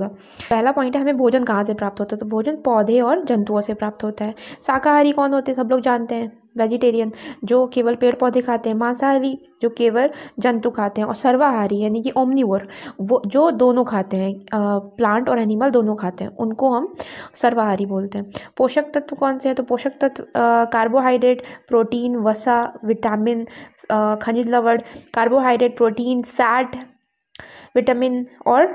पहला पॉइंट है हमें भोजन कहाँ से प्राप्त होता है तो भोजन पौधे और जंतुओं से प्राप्त होता है शाकाहारी कौन होते हैं सब लोग जानते हैं वेजिटेरियन जो केवल पेड़ पौधे खाते हैं मांसाहारी जो केवल जंतु खाते हैं और सर्वाहारी यानी कि ओमनीवर वो जो दोनों खाते हैं प्लांट और एनिमल दोनों खाते हैं उनको हम सर्वाहारी बोलते हैं पोषक तत्व कौन से हैं तो पोषक तत्व कार्बोहाइड्रेट प्रोटीन वसा विटामिन खनिज लवड़ कार्बोहाइड्रेट प्रोटीन फैट विटामिन और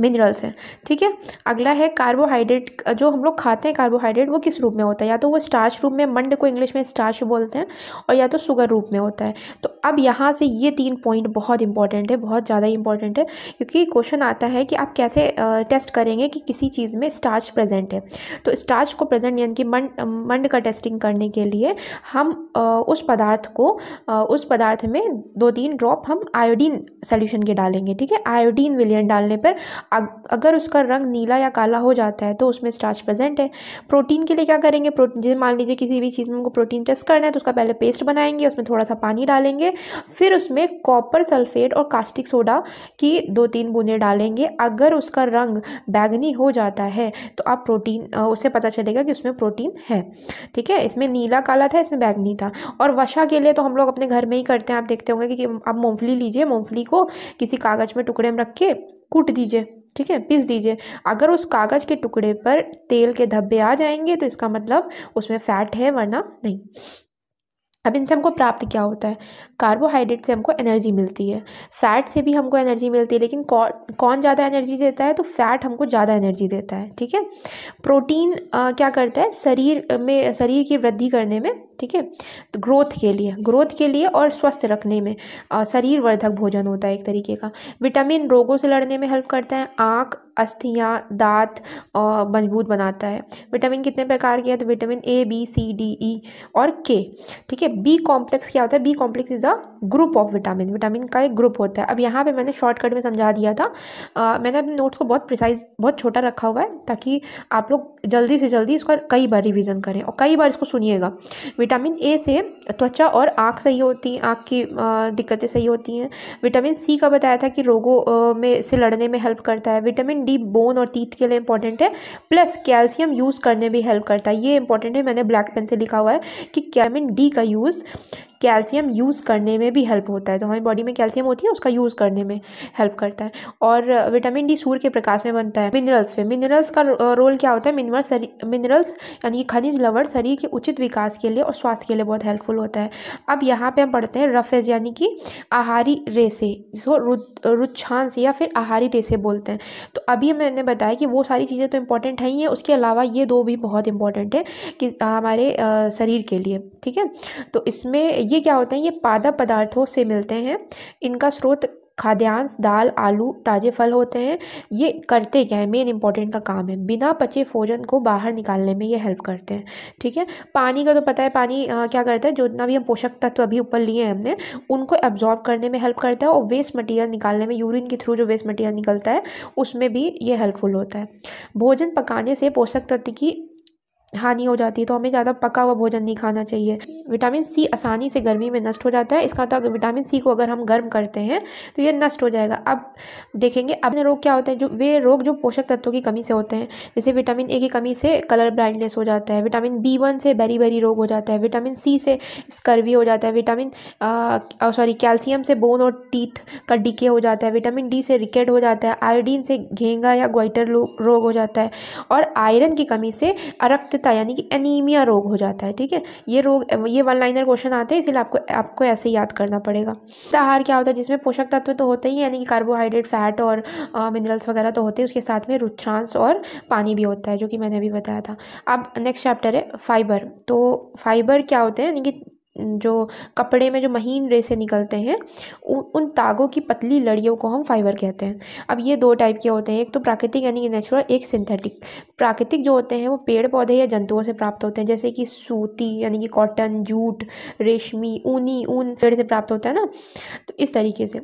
मिनरल्स हैं ठीक है अगला है कार्बोहाइड्रेट जो हम लोग खाते हैं कार्बोहाइड्रेट वो किस रूप में होता है या तो वो स्टार्च रूप में मंड को इंग्लिश में स्टार्च बोलते हैं और या तो शुगर रूप में होता है तो अब यहाँ से ये तीन पॉइंट बहुत इंपॉर्टेंट है बहुत ज़्यादा इंपॉर्टेंट है क्योंकि क्वेश्चन आता है कि आप कैसे टेस्ट करेंगे कि किसी चीज़ में स्टार्च प्रेजेंट है तो स्टार्च को प्रेजेंट यानी कि मंड मंड का टेस्टिंग करने के लिए हम उस पदार्थ को उस पदार्थ में दो तीन ड्रॉप हम आयोडीन सोल्यूशन के डालेंगे ठीक है आयोडीन विलियन डालने पर अगर उसका रंग नीला या काला हो जाता है तो उसमें स्टार्च प्रेजेंट है प्रोटीन के लिए क्या करेंगे प्रोटीन जैसे मान लीजिए किसी भी चीज़ में हमको प्रोटीन टेस्ट करना है तो उसका पहले पेस्ट बनाएंगे उसमें थोड़ा सा पानी डालेंगे फिर उसमें कॉपर सल्फेट और कास्टिक सोडा की दो तीन बूंदें डालेंगे अगर उसका रंग बैगनी हो जाता है तो आप प्रोटीन उससे पता चलेगा कि उसमें प्रोटीन है ठीक है इसमें नीला काला था इसमें बैगनी था और वशा के लिए तो हम लोग अपने घर में ही करते हैं आप देखते होंगे कि आप मूँगफली लीजिए मूँगफली को किसी कागज़ में टुकड़े में रख के कूट दीजिए ठीक है पीस दीजिए अगर उस कागज़ के टुकड़े पर तेल के धब्बे आ जाएंगे तो इसका मतलब उसमें फ़ैट है वरना नहीं अब इनसे हमको प्राप्त क्या होता है कार्बोहाइड्रेट से हमको एनर्जी मिलती है फैट से भी हमको एनर्जी मिलती है लेकिन कौ, कौन ज़्यादा एनर्जी देता है तो फैट हमको ज़्यादा एनर्जी देता है ठीक है प्रोटीन आ, क्या करता है शरीर में शरीर की वृद्धि करने में ठीक है तो ग्रोथ के लिए ग्रोथ के लिए और स्वस्थ रखने में शरीर वर्धक भोजन होता है एक तरीके का विटामिन रोगों से लड़ने में हेल्प करता है आँख अस्थियाँ दांत मजबूत बनाता है विटामिन कितने प्रकार के हैं तो vitamin A B C D E और के ठीक है बी कॉम्प्लेक्स क्या होता है B complex is a group of vitamin vitamin का एक ग्रुप होता है अब यहाँ पे मैंने शॉर्टकट में समझा दिया था आ, मैंने अपने नोट्स को बहुत प्रिसाइज बहुत छोटा रखा हुआ है ताकि आप लोग जल्दी से जल्दी इसका कई बार रिविज़न करें और कई बार इसको सुनिएगा विटामिन ए से त्वचा और आँख सही होती है आँख की दिक्कतें सही होती हैं विटामिन सी का बताया था कि रोगों में से लड़ने में हेल्प करता है विटामिन डी बोन और टीथ के लिए इंपॉर्टेंट है प्लस कैल्शियम यूज़ करने में हेल्प करता है ये इंपॉर्टेंट है मैंने ब्लैक पेन से लिखा हुआ है कि कैमिन डी का यूज़ कैल्शियम यूज़ करने में भी हेल्प होता है तो हमारी बॉडी में कैल्शियम होती है उसका यूज़ करने में हेल्प करता है और विटामिन डी सूर्य के प्रकाश में बनता है मिनरल्स में मिनरल्स का रोल क्या होता है मिनरल मिनरल्स यानी खनिज लवण शरीर के उचित विकास के लिए और स्वास्थ्य के लिए बहुत हेल्पफुल होता है अब यहाँ पर हम पढ़ते हैं रफेज यानी कि आहारी रेसे जिसको रुच्छांस या फिर आहारी रेसे बोलते हैं तो अभी मैंने बताया कि वो सारी चीज़ें तो इंपॉर्टेंट हैं ही हैं उसके अलावा ये दो भी बहुत इंपॉर्टेंट है कि हमारे शरीर के लिए ठीक है तो इसमें ये क्या होते हैं ये पादा पदार्थों से मिलते हैं इनका स्रोत खाद्यान्न दाल आलू ताजे फल होते हैं ये करते क्या है मेन इंपॉर्टेंट का काम है बिना पचे भोजन को बाहर निकालने में ये हेल्प करते हैं ठीक है पानी का तो पता है पानी आ, क्या करता है जितना भी हम पोषक तत्व अभी ऊपर लिए हैं हमने उनको एब्जॉर्ब करने में हेल्प करता है और वेस्ट मटेरियल निकालने में यूरिन के थ्रू जो वेस्ट मटीरियल निकलता है उसमें भी ये हेल्पफुल होता है भोजन पकाने से पोषक तत्व की हानि हो जाती है तो हमें ज़्यादा पका हुआ भोजन नहीं खाना चाहिए विटामिन सी आसानी से गर्मी में नष्ट हो जाता है इसका तो विटामिन सी को अगर हम गर्म करते हैं तो ये नष्ट हो जाएगा अब देखेंगे अपने रोग क्या होते हैं जो वे रोग जो पोषक तत्वों की कमी से होते हैं जैसे विटामिन ए की कमी से कलर ब्लाइंडनेस हो जाता है विटामिन बी वन से बेरी बेरी रोग हो जाता है विटामिन सी से स्कर्वी हो जाता है विटामिन सॉरी कैल्शियम से बोन और टीथ का डीके हो जाता है विटामिन डी से रिकेट हो जाता है आयोडीन से घेंगा या ग्वाइटर रोग हो जाता है और आयरन की कमी से अरक्त पित्ता यानी कि एनीमिया रोग हो जाता है ठीक है ये रोग ये वन लाइनर क्वेश्चन आते हैं इसलिए आपको आपको ऐसे ही याद करना पड़ेगा तो आहार क्या होता है जिसमें पोषक तत्व तो होते ही यानी कि कार्बोहाइड्रेट फैट और मिनरल्स वगैरह तो होते हैं उसके साथ में रुचांस और पानी भी होता है जो कि मैंने अभी बताया था अब नेक्स्ट चैप्टर है फाइबर तो फाइबर क्या होते हैं यानी कि जो कपड़े में जो महीन रेसे निकलते हैं उन तागों की पतली लड़ियों को हम फाइबर कहते हैं अब ये दो टाइप के होते हैं एक तो प्राकृतिक यानी नेचुरल एक सिंथेटिक प्राकृतिक जो होते हैं वो पेड़ पौधे या जंतुओं से प्राप्त होते हैं जैसे कि सूती यानी कि कॉटन जूट रेशमी ऊनी ऊन पेड़ से प्राप्त होता है ना तो इस तरीके से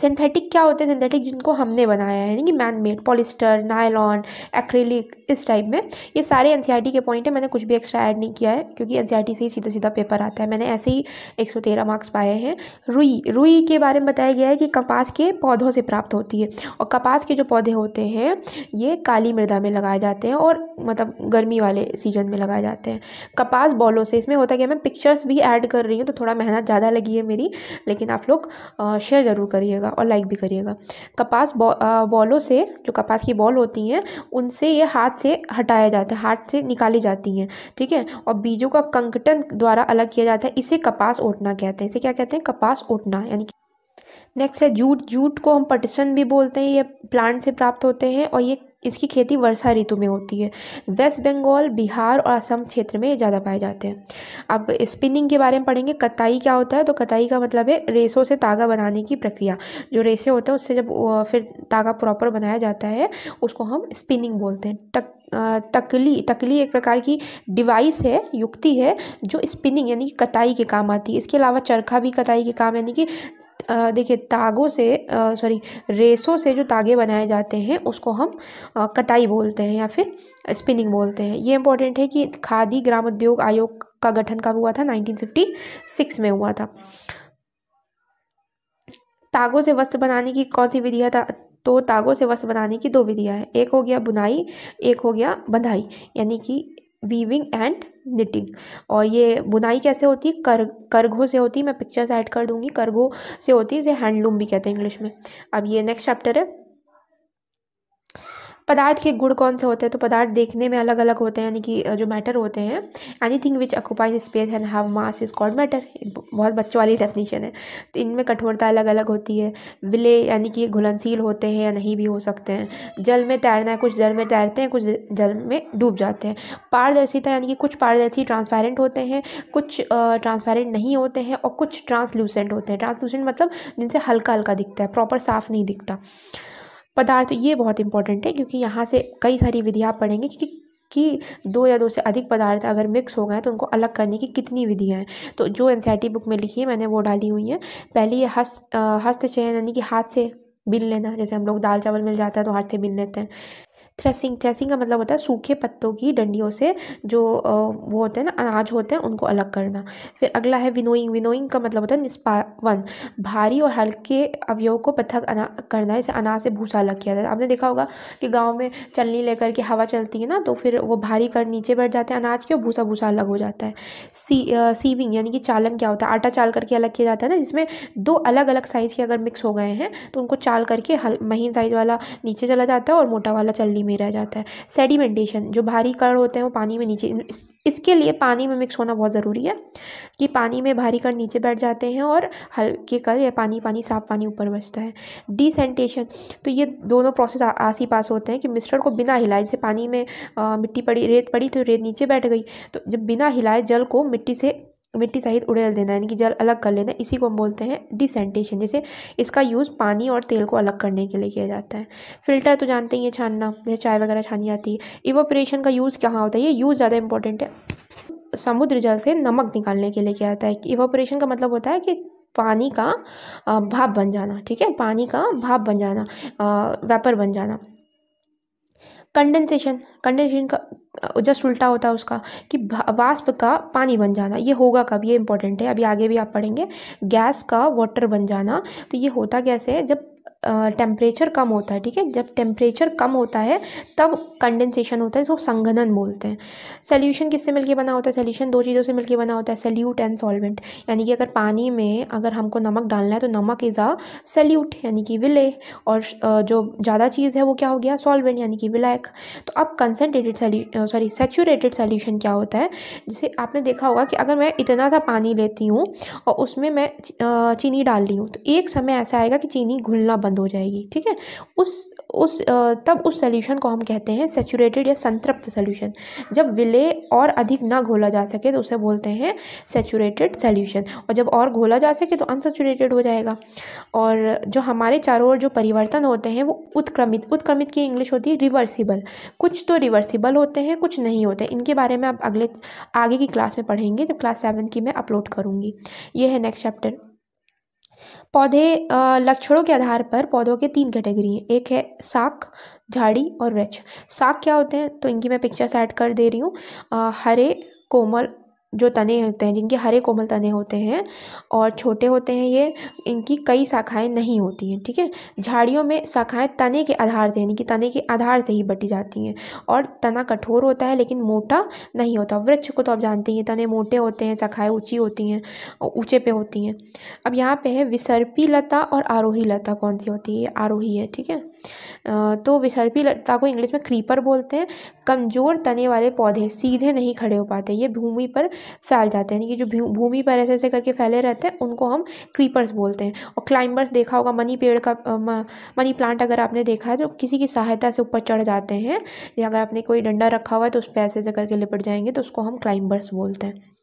सिंथेटिक क्या होते हैं सिंथेटिक जिनको हमने बनाया है यानी कि man made polyester nylon acrylic इस टाइप में ये सारे एन e के पॉइंट हैं मैंने कुछ भी एक्स्ट्रा ऐड नहीं किया है क्योंकि एन e से ही सीधा सीधा पेपर आता है मैंने ऐसे ही 113 मार्क्स पाए हैं रुई रुई के बारे में बताया गया है कि कपास के पौधों से प्राप्त होती है और कपास के जो पौधे होते हैं ये काली मृदा में लगाए जाते हैं और मतलब गर्मी वाले सीजन में लगाए जाते हैं कपास बॉलों से इसमें होता क्या मैं पिक्चर्स भी ऐड कर रही हूँ तो थोड़ा मेहनत ज़्यादा लगी है मेरी लेकिन आप लोग शेयर ज़रूर करिएगा करिएगा और लाइक भी करिएगा कपास बॉलों से जो कपास की बॉल होती हैं उनसे ये हाथ से हटाया जाता है हाथ से निकाली जाती हैं ठीक है ठीके? और बीजों का कंकटन द्वारा अलग किया जाता है इसे कपास ओटना कहते हैं इसे क्या कहते हैं कपास ओटना यानी नेक्स्ट है जूट जूट को हम पटसन भी बोलते हैं ये प्लांट से प्राप्त होते हैं और ये इसकी खेती वर्षा ऋतु में होती है वेस्ट बंगाल बिहार और असम क्षेत्र में ज़्यादा पाए जाते हैं अब स्पिनिंग के बारे में पढ़ेंगे कताई क्या होता है तो कताई का मतलब है रेसों से तागा बनाने की प्रक्रिया जो रेसे होते हैं उससे जब फिर तागा प्रॉपर बनाया जाता है उसको हम स्पिनिंग बोलते हैं टक तकली तकली एक प्रकार की डिवाइस है युक्ति है जो स्पिनिंग यानी कि कताई के काम आती है इसके अलावा चरखा भी कताई के काम यानी कि देखिए तागों से सॉरी रेसों से जो तागे बनाए जाते हैं उसको हम कताई बोलते हैं या फिर स्पिनिंग बोलते हैं ये इंपॉर्टेंट है कि खादी ग्राम उद्योग आयोग का गठन कब हुआ था 1956 में हुआ था तागों से वस्त्र बनाने की कौन सी विधिया था तो तागों से वस्त्र बनाने की दो विधियाँ हैं एक हो गया बुनाई एक हो गया बंधाई यानी कि वीविंग एंड निटिंग और ये बुनाई कैसे होती है कर करघो से होती है मैं पिक्चर्स ऐड कर दूंगी करघो से होती है इसे हैंडलूम भी कहते हैं इंग्लिश में अब ये नेक्स्ट चैप्टर है पदार्थ के गुण कौन से होते हैं तो पदार्थ देखने में अलग अलग होते हैं यानी कि जो मैटर होते हैं anything which occupies space and have mass is called matter बहुत बच्चों वाली डेफिनेशन है तो इनमें कठोरता अलग अलग होती है विले यानी कि घुलनशील होते हैं या नहीं भी हो सकते हैं जल में तैरना है कुछ जल में तैरते हैं कुछ जल में डूब जाते हैं पारदर्शिता यानी कि कुछ पारदर्शी ट्रांसपेरेंट होते हैं कुछ ट्रांसपेरेंट नहीं होते हैं और कुछ ट्रांसलूसेंट होते हैं ट्रांसलूसेंट मतलब जिनसे हल्का हल्का दिखता है प्रॉपर साफ नहीं दिखता पदार्थ ये बहुत इंपॉर्टेंट है क्योंकि यहाँ से कई सारी विधियाँ आप पढ़ेंगे क्योंकि कि दो या दो से अधिक पदार्थ अगर मिक्स हो गए तो उनको अलग करने की कितनी विधियाँ हैं तो जो एन बुक में लिखी है मैंने वो डाली हुई हैं पहली ये हस्त हस्त चयन यानी कि हाथ से बिल लेना जैसे हम लोग दाल चावल मिल जाता है तो हाथ से बिल लेते हैं थ्रेसिंग थ्रेसिंग का मतलब होता है सूखे पत्तों की डंडियों से जो वो होते हैं ना अनाज होते हैं उनको अलग करना फिर अगला है विनोइंग विनोइंग का मतलब होता है निष्पावन भारी और हल्के अवयव को पृथक अना करना जैसे अनाज से भूसा अलग किया जाता है आपने देखा होगा कि गाँव में चलनी लेकर के हवा चलती है ना तो फिर वो भारी कर नीचे बैठ जाते हैं अनाज के और भूसा भूसा अलग हो जाता है सी सीविंग यानी कि चालन क्या होता है आटा चाल करके अलग किया जाता है ना जिसमें दो अलग अलग साइज़ के अगर मिक्स हो गए हैं तो उनको चाल करके हल महीन साइज़ वाला नीचे चला जाता है और मोटा वाला चलनी पानी में रह जाता है सेडिमेंटेशन जो भारी कण होते हैं वो पानी में नीचे इस, इसके लिए पानी में मिक्स होना बहुत ज़रूरी है कि पानी में भारी कण नीचे बैठ जाते हैं और हल्के कर या पानी पानी साफ पानी ऊपर बचता है डिसेंटेशन तो ये दोनों प्रोसेस आस ही पास होते हैं कि मिश्रण को बिना हिलाए जैसे पानी में आ, मिट्टी पड़ी रेत पड़ी तो रेत नीचे बैठ गई तो जब बिना हिलाए जल को मिट्टी से मिट्टी सहित उड़ेल देना यानी कि जल अलग कर लेना इसी को हम बोलते हैं डिसेंटेशन जैसे इसका यूज़ पानी और तेल को अलग करने के लिए किया जाता है फिल्टर तो जानते ही छानना जैसे चाय वगैरह छानी जाती है इवोपरेशन का यूज़ कहाँ होता है ये यूज़ ज़्यादा इंपॉर्टेंट है समुद्र जल से नमक निकालने के लिए किया जाता है इवोपरेशन का मतलब होता है कि पानी का भाप बन जाना ठीक है पानी का भाप बन जाना वेपर बन जाना कंडेंसेशन कंडेंसेशन का जस्ट उल्टा होता है उसका कि वाष्प का पानी बन जाना ये होगा कब ये इंपॉर्टेंट है अभी आगे भी आप पढ़ेंगे गैस का वाटर बन जाना तो ये होता कैसे है जब टेम्परेचर कम होता है ठीक है जब टेम्परेचर कम होता है तब कंडेंसेशन होता है इसको संघनन बोलते हैं सोल्यूशन किससे मिलके बना होता है सोल्यूशन दो चीज़ों से मिलके बना होता है सल्यूट एंड सॉल्वेंट यानी कि अगर पानी में अगर हमको नमक डालना है तो नमक इज़ अ सल्यूट यानी कि विले और जो ज़्यादा चीज़ है वो क्या हो गया सॉल्वेंट यानी कि विलैक तो अब कंसनट्रेटेड सॉरी सेचूरेटेड सोल्यूशन क्या होता है जिसे आपने देखा होगा कि अगर मैं इतना सा पानी लेती हूँ और उसमें मैं चीनी डाल रही हूँ तो एक समय ऐसा आएगा कि चीनी घुलना बंद बंद हो जाएगी ठीक है उस उस तब उस सोल्यूशन को हम कहते हैं सेचूरेटेड या संतृप्त सोल्यूशन जब विले और अधिक ना घोला जा सके तो उसे बोलते हैं सेचूरेटेड सोल्यूशन और जब और घोला जा सके तो अनसेचूरेटेड हो जाएगा और जो हमारे चारों ओर जो परिवर्तन होते हैं वो उत्क्रमित उत्क्रमित की इंग्लिश होती है रिवर्सिबल कुछ तो रिवर्सिबल होते हैं कुछ नहीं होते इनके बारे में आप अगले आगे की क्लास में पढ़ेंगे जब क्लास सेवन की मैं अपलोड करूँगी ये है नेक्स्ट चैप्टर पौधे लक्षणों के आधार पर पौधों के तीन कैटेगरी हैं एक है साक झाड़ी और वृक्ष साक क्या होते हैं तो इनकी मैं पिक्चर्स ऐड कर दे रही हूँ हरे कोमल जो तने होते हैं जिनके हरे कोमल तने होते हैं और छोटे होते हैं ये इनकी कई शाखाएं नहीं होती हैं ठीक है झाड़ियों में शाखाएं तने के आधार से यानी कि तने के आधार से ही बटी जाती हैं और तना कठोर होता है लेकिन मोटा नहीं होता वृक्ष को तो आप जानते हैं तने मोटे होते हैं शाखाएँ ऊँची होती हैं ऊँचे पे होती हैं अब यहाँ पर है विसर्पी लता और आरोही लता कौन सी होती है आरोही है ठीक है तो विसर्पी लता को इंग्लिश में क्रीपर बोलते हैं कमज़ोर तने वाले पौधे सीधे नहीं खड़े हो पाते ये भूमि पर फैल जाते हैं यानी कि जो भूमि पर ऐसे ऐसे करके फैले रहते हैं उनको हम क्रीपर्स बोलते हैं और क्लाइंबर्स देखा होगा मनी पेड़ का मनी प्लांट अगर आपने देखा है तो किसी की सहायता से ऊपर चढ़ जाते हैं या अगर आपने कोई डंडा रखा हुआ है तो उस पर ऐसे ऐसे करके लिपट जाएंगे तो उसको हम क्लाइंबर्स बोलते हैं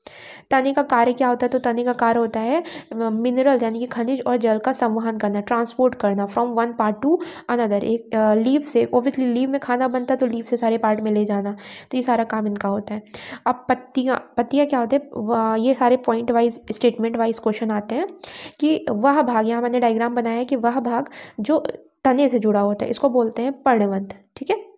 तने का कार्य क्या होता है तो तने का कार्य होता है मिनरल यानी कि खनिज और जल का संवहन करना ट्रांसपोर्ट करना from one part to another एक लीव से ओबियसली लीव में खाना बनता है तो लीव से सारे पार्ट में ले जाना तो ये सारा काम इनका होता है अब पत्तियाँ पत्तियाँ क्या होते हैं ये सारे point wise statement wise question आते हैं कि वह भाग यहाँ मैंने डायग्राम बनाया है कि वह भाग जो तने से जुड़ा होता है इसको बोलते हैं पर्णवंत ठीक है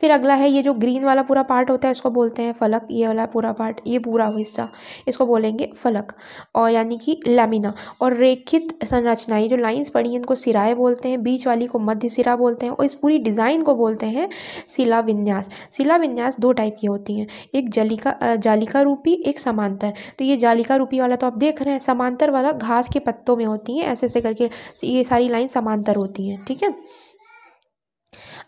फिर अगला है ये जो ग्रीन वाला पूरा पार्ट होता है इसको बोलते हैं फलक ये वाला पूरा पार्ट ये पूरा हिस्सा इसको बोलेंगे फलक और यानी कि लेमिना और रेखित संरचनाएं जो लाइंस पड़ी हैं इनको सिराए बोलते हैं बीच वाली को मध्य सिरा बोलते हैं और इस पूरी डिज़ाइन को बोलते हैं शिला विन्यास शिला विन्यास दो टाइप की होती हैं एक जलिका जालिका रूपी एक समांतर तो ये जालिका रूपी वाला तो आप देख रहे हैं समांतर वाला घास के पत्तों में होती हैं ऐसे ऐसे करके ये सारी लाइन समांतर होती हैं ठीक है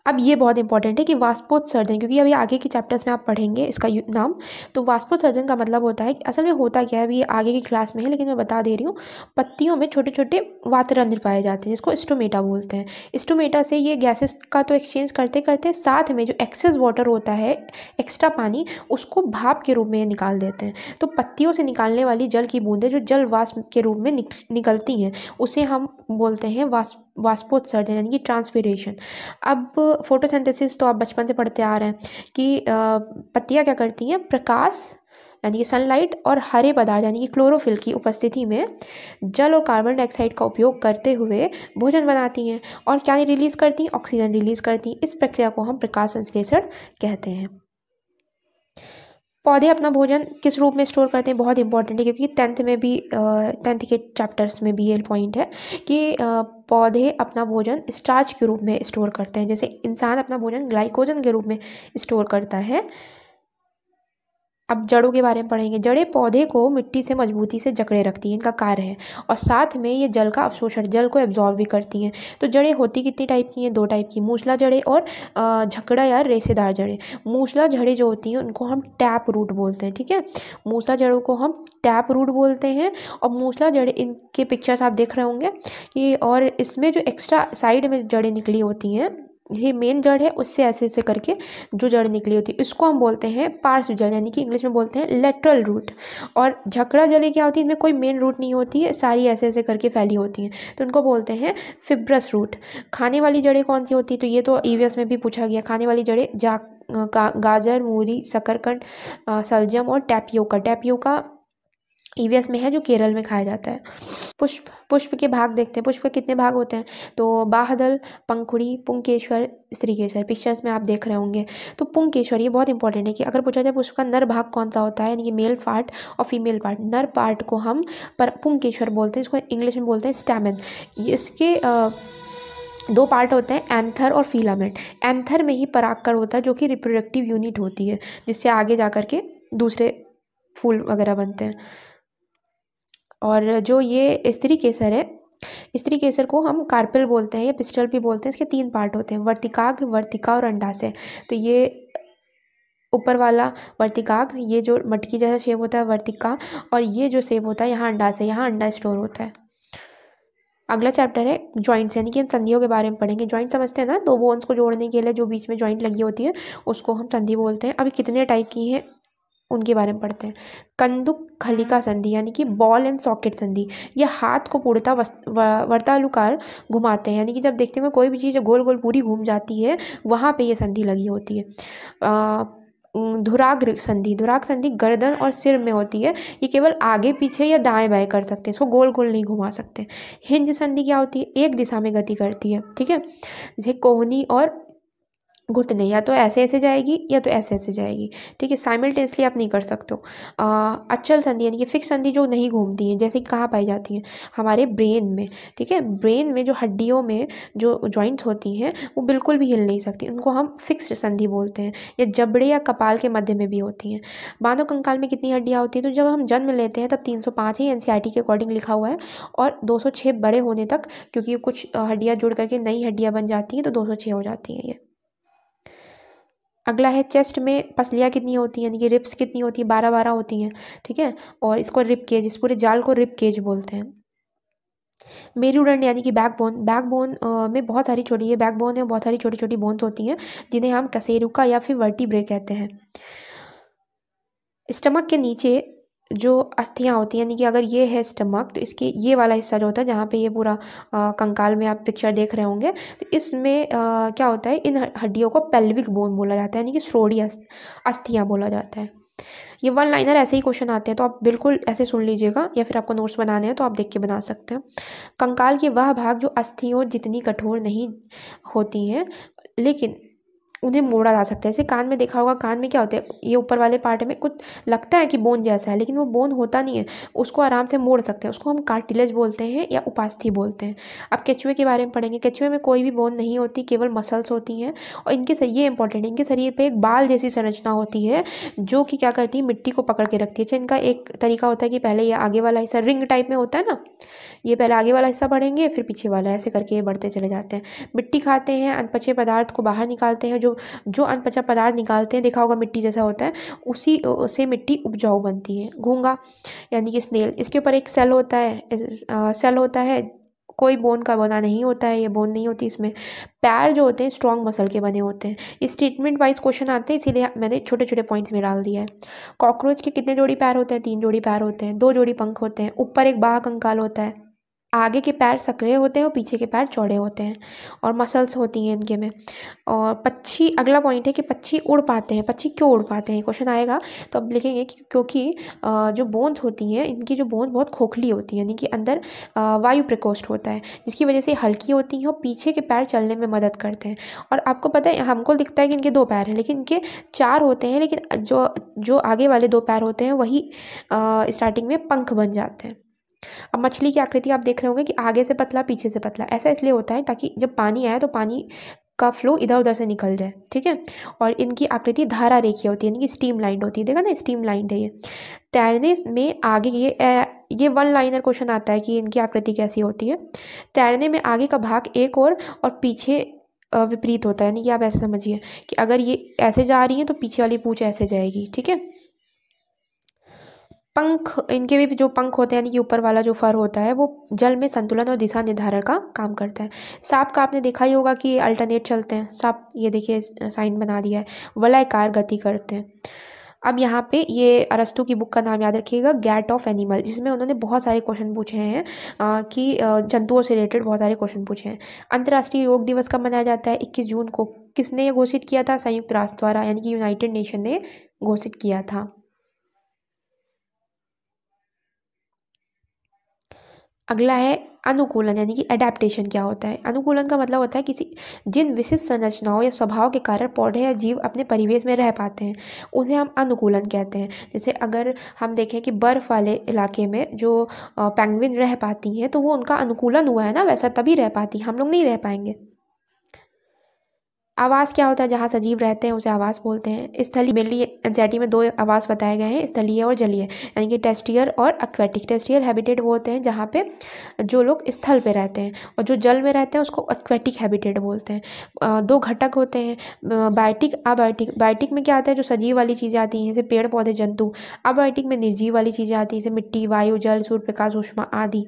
अब ये बहुत इंपॉर्टेंट है कि वास्पोत्सर्जन क्योंकि अभी आगे के चैप्टर्स में आप पढ़ेंगे इसका नाम तो वाष्पोत्सर्जन का मतलब होता है असल में होता क्या है अभी ये आगे की क्लास में है लेकिन मैं बता दे रही हूँ पत्तियों में छोटे छोटे वातरंध्र पाए जाते हैं जिसको स्टोमेटा बोलते हैं स्टोमेटा से ये गैसेस का तो एक्सचेंज करते करते साथ में जो एक्सेस वाटर होता है एक्स्ट्रा पानी उसको भाप के रूप में निकाल देते हैं तो पत्तियों से निकालने वाली जल की बूंदें जो जल वाष्प के रूप में निकलती हैं उसे हम बोलते हैं वाष्प वास्पोत्सर्जन यानी कि ट्रांसपीरेशन अब फोटोसिंथेसिस तो आप बचपन से पढ़ते आ रहे हैं कि पत्तियाँ क्या करती हैं प्रकाश यानी कि सनलाइट और हरे पदार्थ यानी कि क्लोरोफिल की उपस्थिति में जल और कार्बन डाइऑक्साइड का उपयोग करते हुए भोजन बनाती हैं और क्या रिलीज़ करती हैं ऑक्सीजन रिलीज़ करती हैं इस प्रक्रिया को हम प्रकाश संश्लेषण कहते हैं पौधे अपना भोजन किस रूप में स्टोर करते हैं बहुत इंपॉर्टेंट है क्योंकि टेंथ में भी टेंथ के चैप्टर्स में भी ये पॉइंट है कि पौधे अपना भोजन स्टार्च के रूप में स्टोर करते हैं जैसे इंसान अपना भोजन ग्लाइकोजन के रूप में स्टोर करता है अब जड़ों के बारे में पढ़ेंगे जड़ें पौधे को मिट्टी से मजबूती से जकड़े रखती हैं इनका कार्य है और साथ में ये जल का अवशोषण जल को एब्जॉर्व भी करती हैं तो जड़ें होती कितनी टाइप की हैं दो टाइप की मूसला जड़ें और झकड़ा या रेसेदार जड़ें मूसला जड़ें जो होती हैं उनको हम टैप रूट बोलते हैं ठीक है मूसला जड़ों को हम टैप रूट बोलते हैं और मूसला जड़ें इनके पिक्चर्स आप देख रहे होंगे कि और इसमें जो एक्स्ट्रा साइड में जड़ें निकली होती हैं ये मेन जड़ है उससे ऐसे ऐसे करके जो जड़ निकली होती है इसको हम बोलते हैं पार्श्व जड़ यानी कि इंग्लिश में बोलते हैं लेटरल रूट और झकड़ा जड़ें क्या होती है इनमें कोई मेन रूट नहीं होती है सारी ऐसे ऐसे करके फैली होती हैं तो उनको बोलते हैं फिब्रस रूट खाने वाली जड़ें कौन सी होती है तो ये तो ईवीएस e में भी पूछा गया खाने वाली जड़ें जा गाजर मूरी शकरकंद सलजम और टैपियोका टैपियोका ईवीएस e में है जो केरल में खाया जाता है पुष्प पुष्प के भाग देखते हैं पुष्प के कितने भाग होते हैं तो बाहदल पंखुड़ी पुंकेश्वर स्त्रीकेश्वर पिक्चर्स में आप देख रहे होंगे तो पुंकेश्वर ये बहुत इंपॉर्टेंट है कि अगर पूछा जाए पुष्प का नर भाग कौन सा होता है यानी कि मेल पार्ट और फीमेल पार्ट नर पार्ट को हम पर पुंकेश्वर बोलते हैं इसको इंग्लिश में बोलते हैं स्टैमिन इसके आ, दो पार्ट होते हैं एंथर और फिलामेंट एंथर में ही पराक्कर होता है जो कि रिप्रोडक्टिव यूनिट होती है जिससे आगे जा कर के दूसरे फूल वगैरह बनते हैं और जो ये स्त्री केसर है स्त्री केसर को हम कार्पल बोलते हैं या पिस्टल भी बोलते हैं इसके तीन पार्ट होते हैं वर्तिकाग्र वर्तिका और अंडाशय तो ये ऊपर वाला वर्तिकाग्र ये जो मटकी जैसा शेप होता है वर्तिका और ये जो शेप होता है यहाँ अंडाशय यहाँ अंडा स्टोर होता है अगला चैप्टर है जॉइंट्स यानी कि हम संधियों के बारे में पढ़ेंगे जॉइंट समझते हैं ना दो बोन्स को जोड़ने के लिए जो बीच में जॉइंट लगी होती है उसको हम संधि बोलते हैं अभी कितने टाइप की हैं उनके बारे में पढ़ते हैं कंदुक खलिका संधि यानी कि बॉल एंड सॉकेट संधि ये हाथ को पूर्णता वर्तालुकार घुमाते हैं यानी कि जब देखते हैं कोई भी चीज़ गोल गोल पूरी घूम जाती है वहाँ पे ये संधि लगी होती है धुराग्र संधि धुराग संधि गर्दन और सिर में होती है ये केवल आगे पीछे या दाएं बाएं कर सकते हैं इसको गोल गोल नहीं घुमा सकते हिंज संधि क्या होती है एक दिशा में गति करती है ठीक है जैसे कोहनी और घुटने या तो ऐसे ऐसे जाएगी या तो ऐसे ऐसे जाएगी ठीक है साइमल्टेनियसली आप नहीं कर सकते हो अचल संधि यानी कि फिक्स संधि जो नहीं घूमती हैं जैसे कहाँ पाई जाती हैं हमारे ब्रेन में ठीक है ब्रेन में जो हड्डियों में जो जॉइंट्स होती हैं वो बिल्कुल भी हिल नहीं सकती उनको हम फिक्स संधि बोलते हैं या जबड़े या कपाल के मध्य में भी होती हैं बांधो कंकाल में कितनी हड्डियाँ होती हैं तो जब हम जन्म लेते हैं तब तीन ही एन e के अकॉर्डिंग लिखा हुआ है और दो बड़े होने तक क्योंकि कुछ हड्डियाँ जुड़ करके नई हड्डियाँ बन जाती हैं तो दो हो जाती हैं ये अगला है चेस्ट में पसलियाँ कितनी होती हैं यानी कि रिप्स कितनी होती हैं बारह बारह होती हैं ठीक है और इसको रिप केज इस पूरे जाल को रिप केज बोलते हैं मेरी उडन यानी कि बैकबोन बैकबोन में बहुत सारी छोटी ये बैकबोन है बहुत सारी छोटी छोटी बोन्स होती हैं जिन्हें हम कसेरुका या फिर वर्टी कहते हैं स्टमक के नीचे जो अस्थियाँ होती हैं यानी कि अगर ये है स्टमक तो इसके ये वाला हिस्सा जो होता है जहाँ पे ये पूरा कंकाल में आप पिक्चर देख रहे होंगे तो इसमें क्या होता है इन हड्डियों को पेल्विक बोन बोला जाता है यानी कि श्रोड़ी अस्थियाँ बोला जाता है ये वन लाइनर ऐसे ही क्वेश्चन आते हैं तो आप बिल्कुल ऐसे सुन लीजिएगा या फिर आपको नोट्स बनाने हैं तो आप देख के बना सकते हैं कंकाल के वह भाग जो अस्थियों जितनी कठोर नहीं होती हैं लेकिन उन्हें मोड़ा जा सकता है जैसे कान में देखा होगा कान में क्या होता है ये ऊपर वाले पार्ट में कुछ लगता है कि बोन जैसा है लेकिन वो बोन होता नहीं है उसको आराम से मोड़ सकते हैं उसको हम कार्टिलेज बोलते हैं या उपास्थि बोलते हैं अब केचुए के बारे में पढ़ेंगे केचुए में कोई भी बोन नहीं होती केवल मसल्स होती हैं और इनके ये इंपॉर्टेंट है इनके शरीर पर एक बाल जैसी संरचना होती है जो कि क्या करती है मिट्टी को पकड़ के रखती है अच्छा इनका एक तरीका होता है कि पहले ये आगे वाला हिस्सा रिंग टाइप में होता है ना ये पहले आगे वाला हिस्सा बढ़ेंगे फिर पीछे वाला ऐसे करके ये बढ़ते चले जाते हैं मिट्टी खाते हैं अनपचे पदार्थ को बाहर निकालते हैं जो जो जो अनपचा पदार्थ निकालते हैं देखा होगा मिट्टी जैसा होता है उसी से मिट्टी उपजाऊ बनती है घोंगा यानी कि स्नेल इसके ऊपर एक सेल होता है सेल होता है कोई बोन का बना नहीं होता है ये बोन नहीं होती इसमें पैर जो होते हैं स्ट्रॉन्ग मसल के बने होते हैं इस ट्रीटमेंट वाइज क्वेश्चन आते हैं इसीलिए मैंने छोटे छोटे पॉइंट्स में डाल दिया है कॉकरोच के कितने जोड़ी पैर होते हैं तीन जोड़ी पैर होते हैं दो जोड़ी पंख होते हैं ऊपर एक बाह कंकाल होता है आगे के पैर सकरे होते हैं और पीछे के पैर चौड़े होते हैं और मसल्स होती हैं इनके में और पक्षी अगला पॉइंट है कि पक्षी उड़ पाते हैं पक्षी क्यों उड़ पाते हैं क्वेश्चन आएगा तो अब लिखेंगे कि क्योंकि जो बोन्स होती हैं इनकी जो बोन्स बहुत खोखली होती हैं यानी कि अंदर वायु प्रकोष्ठ होता है जिसकी वजह से हल्की होती हैं और पीछे के पैर चलने में मदद करते हैं और आपको पता है हमको दिखता है कि इनके दो पैर हैं लेकिन इनके चार होते हैं लेकिन जो जो आगे वाले दो पैर होते हैं वही स्टार्टिंग में पंख बन जाते हैं अब मछली की आकृति आप देख रहे होंगे कि आगे से पतला पीछे से पतला ऐसा इसलिए होता है ताकि जब पानी आए तो पानी का फ्लो इधर उधर से निकल जाए ठीक है और इनकी आकृति धारा रेखी होती है यानी कि स्टीम लाइंड होती है देखा ना स्टीम लाइंड है ये तैरने में आगे ये ए, ये वन लाइनर क्वेश्चन आता है कि इनकी आकृति कैसी होती है तैरने में आगे का भाग एक और और पीछे विपरीत होता है यानी कि आप ऐसे समझिए कि अगर ये ऐसे जा रही हैं तो पीछे वाली पूछ ऐसे जाएगी ठीक है पंख इनके भी जो पंख होते हैं यानी कि ऊपर वाला जो फर होता है वो जल में संतुलन और दिशा निर्धारण का काम करता है सांप का आपने देखा ही होगा कि अल्टरनेट चलते हैं सांप ये देखिए साइन बना दिया है वलयकार गति करते हैं अब यहाँ पे ये अरस्तु की बुक का नाम याद रखिएगा गैट ऑफ एनिमल जिसमें उन्होंने बहुत सारे क्वेश्चन पूछे हैं आ, कि जंतुओं से रिलेटेड बहुत सारे क्वेश्चन पूछे हैं अंतर्राष्ट्रीय योग दिवस कब मनाया जाता है 21 जून को किसने ये घोषित किया था संयुक्त राष्ट्र द्वारा यानी कि यूनाइटेड नेशन ने घोषित किया था अगला है अनुकूलन यानी कि एडेप्टेशन क्या होता है अनुकूलन का मतलब होता है किसी जिन विशिष्ट संरचनाओं या स्वभाव के कारण पौधे या जीव अपने परिवेश में रह पाते हैं उन्हें हम अनुकूलन कहते हैं जैसे अगर हम देखें कि बर्फ़ वाले इलाके में जो पैंगविन रह पाती हैं तो वो उनका अनुकूलन हुआ है ना वैसा तभी रह पाती हम लोग नहीं रह पाएंगे आवास क्या होता है जहाँ सजीव रहते हैं उसे आवास बोलते हैं स्थलीय मेनली एनसीआरटी में दो आवास बताए गए हैं स्थलीय और जलीय यानी कि टेस्टियर और अक्वेटिक टेस्टियर हैबिटेट वो होते हैं जहाँ पे जो लोग स्थल पे रहते हैं और जो जल में रहते हैं उसको अक्वेटिक हैबिटेट बोलते हैं दो घटक होते हैं बायोटिक अबायोटिक बायोटिक में क्या आता है जो सजीव वाली चीज़ें आती हैं जैसे पेड़ पौधे जंतु अबायोटिक में निर्जीव वाली चीज़ें आती हैं जैसे मिट्टी वायु जल सूर्य प्रकाश उष्मा आदि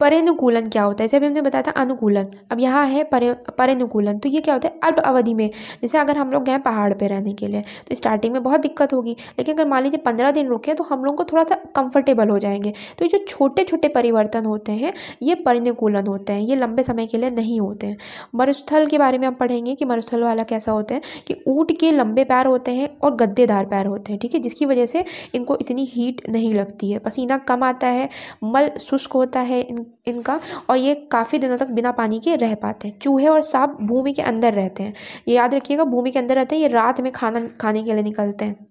परेनुकूलन क्या होता है जैसे अभी हमने बताया था अनुकूलन अब यहाँ है परे परेनुकूलन तो ये क्या होता है अल्प अवधि में जैसे अगर हम लोग गए पहाड़ पे रहने के लिए तो स्टार्टिंग में बहुत दिक्कत होगी लेकिन अगर मान लीजिए पंद्रह दिन रुके तो हम लोगों को थोड़ा सा कंफर्टेबल हो जाएंगे तो ये जो छोटे छोटे परिवर्तन होते हैं ये परिनुकूलन होते हैं ये लंबे समय के लिए नहीं होते हैं मरुस्थल के बारे में हम पढ़ेंगे कि मरुस्थल वाला कैसा होता है कि ऊँट के लंबे पैर होते हैं और गद्देदार पैर होते हैं ठीक है जिसकी वजह से इनको इतनी हीट नहीं लगती है पसीना कम आता है मल शुष्क होता है इन इनका और ये काफ़ी दिनों तक बिना पानी के रह पाते हैं चूहे और सांप भूमि के अंदर रहते हैं ये याद रखिएगा भूमि के अंदर रहते हैं ये रात में खाना खाने के लिए निकलते हैं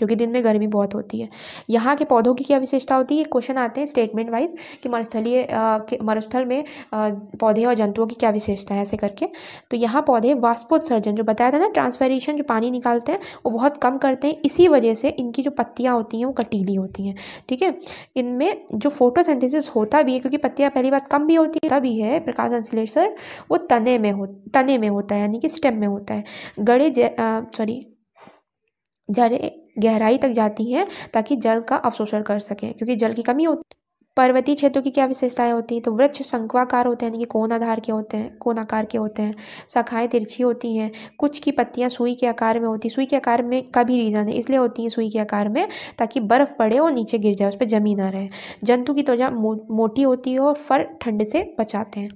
क्योंकि दिन में गर्मी बहुत होती है यहाँ के पौधों की क्या विशेषता होती है क्वेश्चन आते हैं स्टेटमेंट वाइज कि मरुस्थलीय मरुस्थल में पौधे और जंतुओं की क्या विशेषता है ऐसे करके तो यहाँ पौधे वाष्पोत्सर्जन जो बताया था ना ट्रांसपेरेशन जो पानी निकालते हैं वो बहुत कम करते हैं इसी वजह से इनकी जो पत्तियाँ होती हैं वो कटीली होती हैं ठीक है इनमें जो फोटो होता भी है क्योंकि पत्तियाँ पहली बात कम भी होती है तभी है प्रकाश संश्लेषण वो तने में हो तने में होता है यानी कि स्टेम में होता है गड़े सॉरी जड़े गहराई तक जाती हैं ताकि जल का अवशोषण कर सकें क्योंकि जल की कमी होती पर्वतीय क्षेत्रों की क्या विशेषताएं होती हैं तो वृक्ष शंक्वाकार होते हैं यानी कि कोन आधार के होते हैं कोन आकार के होते हैं शाखाएं तिरछी होती हैं कुछ की पत्तियां सुई के आकार में होती हैं सुई के आकार में का भी रीज़न है इसलिए होती हैं सुई के आकार में ताकि बर्फ़ पड़े और नीचे गिर जाए उस पर जमी आ रहे जंतु की त्वचा मो, मोटी होती है और फर ठंड से बचाते हैं